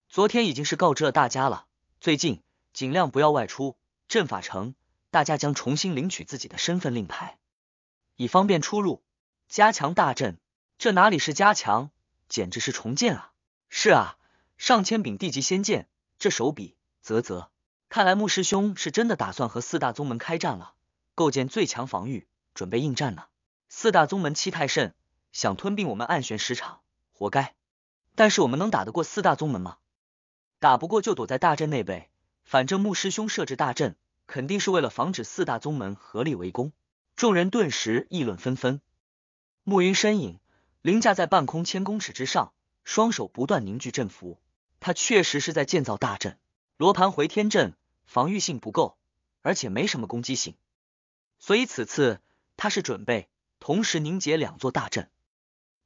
昨天已经是告知了大家了。最近尽量不要外出。阵法成，大家将重新领取自己的身份令牌，以方便出入。加强大阵，这哪里是加强，简直是重建啊！是啊，上千柄地级仙剑，这手笔，啧啧。”看来穆师兄是真的打算和四大宗门开战了，构建最强防御，准备应战呢。四大宗门欺太甚，想吞并我们暗玄石场，活该！但是我们能打得过四大宗门吗？打不过就躲在大阵内呗。反正穆师兄设置大阵，肯定是为了防止四大宗门合力围攻。众人顿时议论纷纷。暮云身影凌驾在半空千公尺之上，双手不断凝聚阵符。他确实是在建造大阵——罗盘回天阵。防御性不够，而且没什么攻击性，所以此次他是准备同时凝结两座大阵。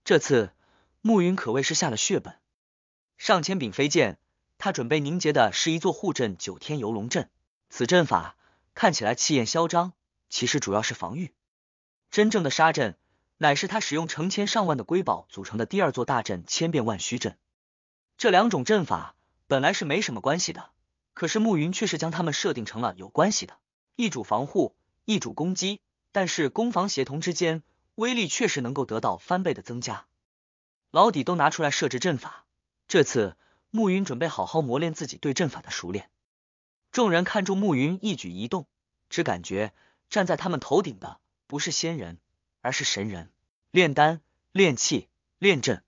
这次暮云可谓是下了血本，上千柄飞剑，他准备凝结的是一座护阵九天游龙阵。此阵法看起来气焰嚣张，其实主要是防御。真正的杀阵，乃是他使用成千上万的瑰宝组成的第二座大阵千变万虚阵。这两种阵法本来是没什么关系的。可是暮云却是将他们设定成了有关系的，一主防护，一主攻击，但是攻防协同之间威力确实能够得到翻倍的增加。老底都拿出来设置阵法，这次暮云准备好好磨练自己对阵法的熟练。众人看住暮云一举一动，只感觉站在他们头顶的不是仙人，而是神人。炼丹、炼气、炼阵，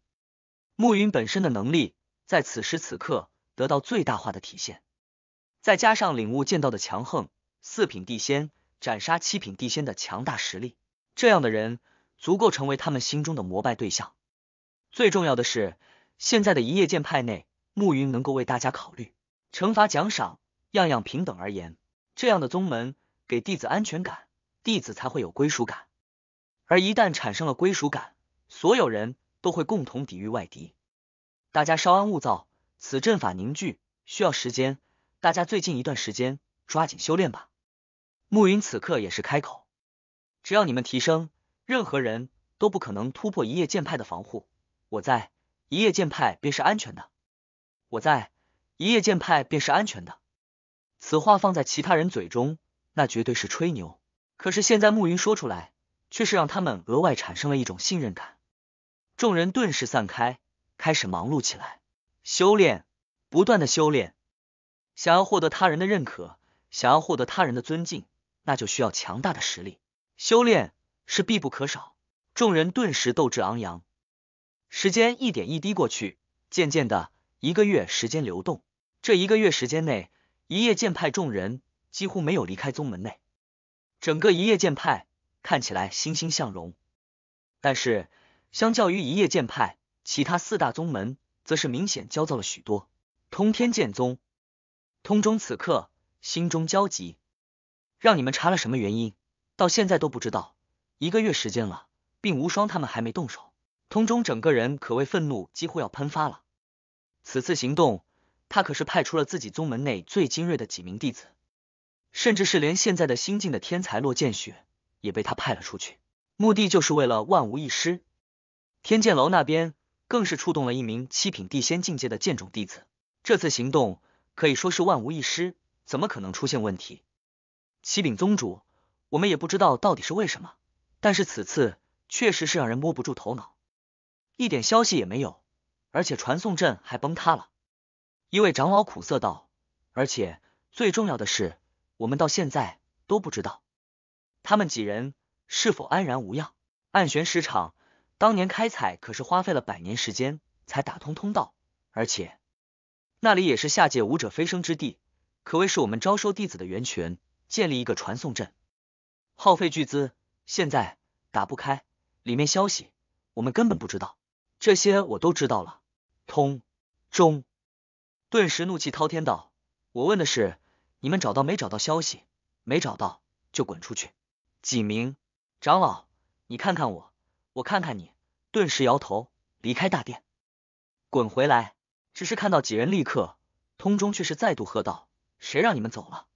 暮云本身的能力在此时此刻得到最大化的体现。再加上领悟剑道的强横，四品地仙斩杀七品地仙的强大实力，这样的人足够成为他们心中的膜拜对象。最重要的是，现在的一叶剑派内，暮云能够为大家考虑，惩罚奖赏，样样平等而言。这样的宗门给弟子安全感，弟子才会有归属感。而一旦产生了归属感，所有人都会共同抵御外敌。大家稍安勿躁，此阵法凝聚需要时间。大家最近一段时间抓紧修炼吧。暮云此刻也是开口：“只要你们提升，任何人都不可能突破一叶剑派的防护。我在一叶剑派便是安全的。我在一叶剑派便是安全的。”此话放在其他人嘴中，那绝对是吹牛。可是现在暮云说出来，却是让他们额外产生了一种信任感。众人顿时散开，开始忙碌起来，修炼，不断的修炼。想要获得他人的认可，想要获得他人的尊敬，那就需要强大的实力，修炼是必不可少。众人顿时斗志昂扬。时间一点一滴过去，渐渐的一个月时间流动。这一个月时间内，一叶剑派众人几乎没有离开宗门内，整个一叶剑派看起来欣欣向荣。但是，相较于一叶剑派，其他四大宗门则是明显焦躁了许多。通天剑宗。通中此刻心中焦急，让你们查了什么原因，到现在都不知道。一个月时间了，并无双他们还没动手。通中整个人可谓愤怒，几乎要喷发了。此次行动，他可是派出了自己宗门内最精锐的几名弟子，甚至是连现在的新晋的天才洛剑雪也被他派了出去，目的就是为了万无一失。天剑楼那边更是触动了一名七品地仙境界的剑种弟子。这次行动。可以说是万无一失，怎么可能出现问题？启禀宗主，我们也不知道到底是为什么，但是此次确实是让人摸不住头脑，一点消息也没有，而且传送阵还崩塌了。一位长老苦涩道：“而且最重要的是，我们到现在都不知道他们几人是否安然无恙。暗玄石场当年开采可是花费了百年时间才打通通道，而且……”那里也是下界武者飞升之地，可谓是我们招收弟子的源泉。建立一个传送阵，耗费巨资，现在打不开，里面消息我们根本不知道。这些我都知道了。通中，顿时怒气滔天道：“我问的是你们找到没？找到消息没找到就滚出去！”几名长老，你看看我，我看看你，顿时摇头离开大殿，滚回来。只是看到几人，立刻通中却是再度喝道：“谁让你们走了？”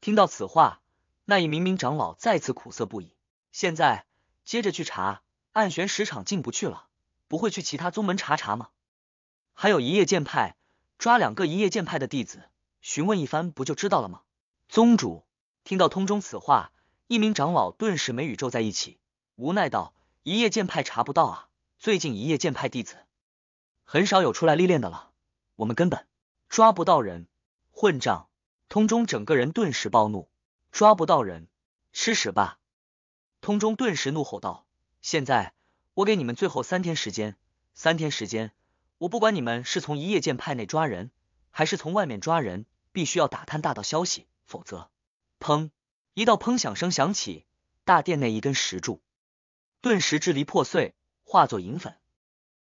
听到此话，那一名名长老再次苦涩不已。现在接着去查暗玄石场进不去了，不会去其他宗门查查吗？还有一叶剑派，抓两个一叶剑派的弟子询问一番，不就知道了吗？宗主听到通中此话，一名长老顿时眉宇皱在一起，无奈道：“一叶剑派查不到啊，最近一叶剑派弟子……”很少有出来历练的了，我们根本抓不到人。混账！通中整个人顿时暴怒，抓不到人，吃屎吧！通中顿时怒吼道：“现在我给你们最后三天时间，三天时间，我不管你们是从一叶剑派内抓人，还是从外面抓人，必须要打探大道消息，否则……”砰！一道砰响声响起，大殿内一根石柱顿时支离破碎，化作银粉。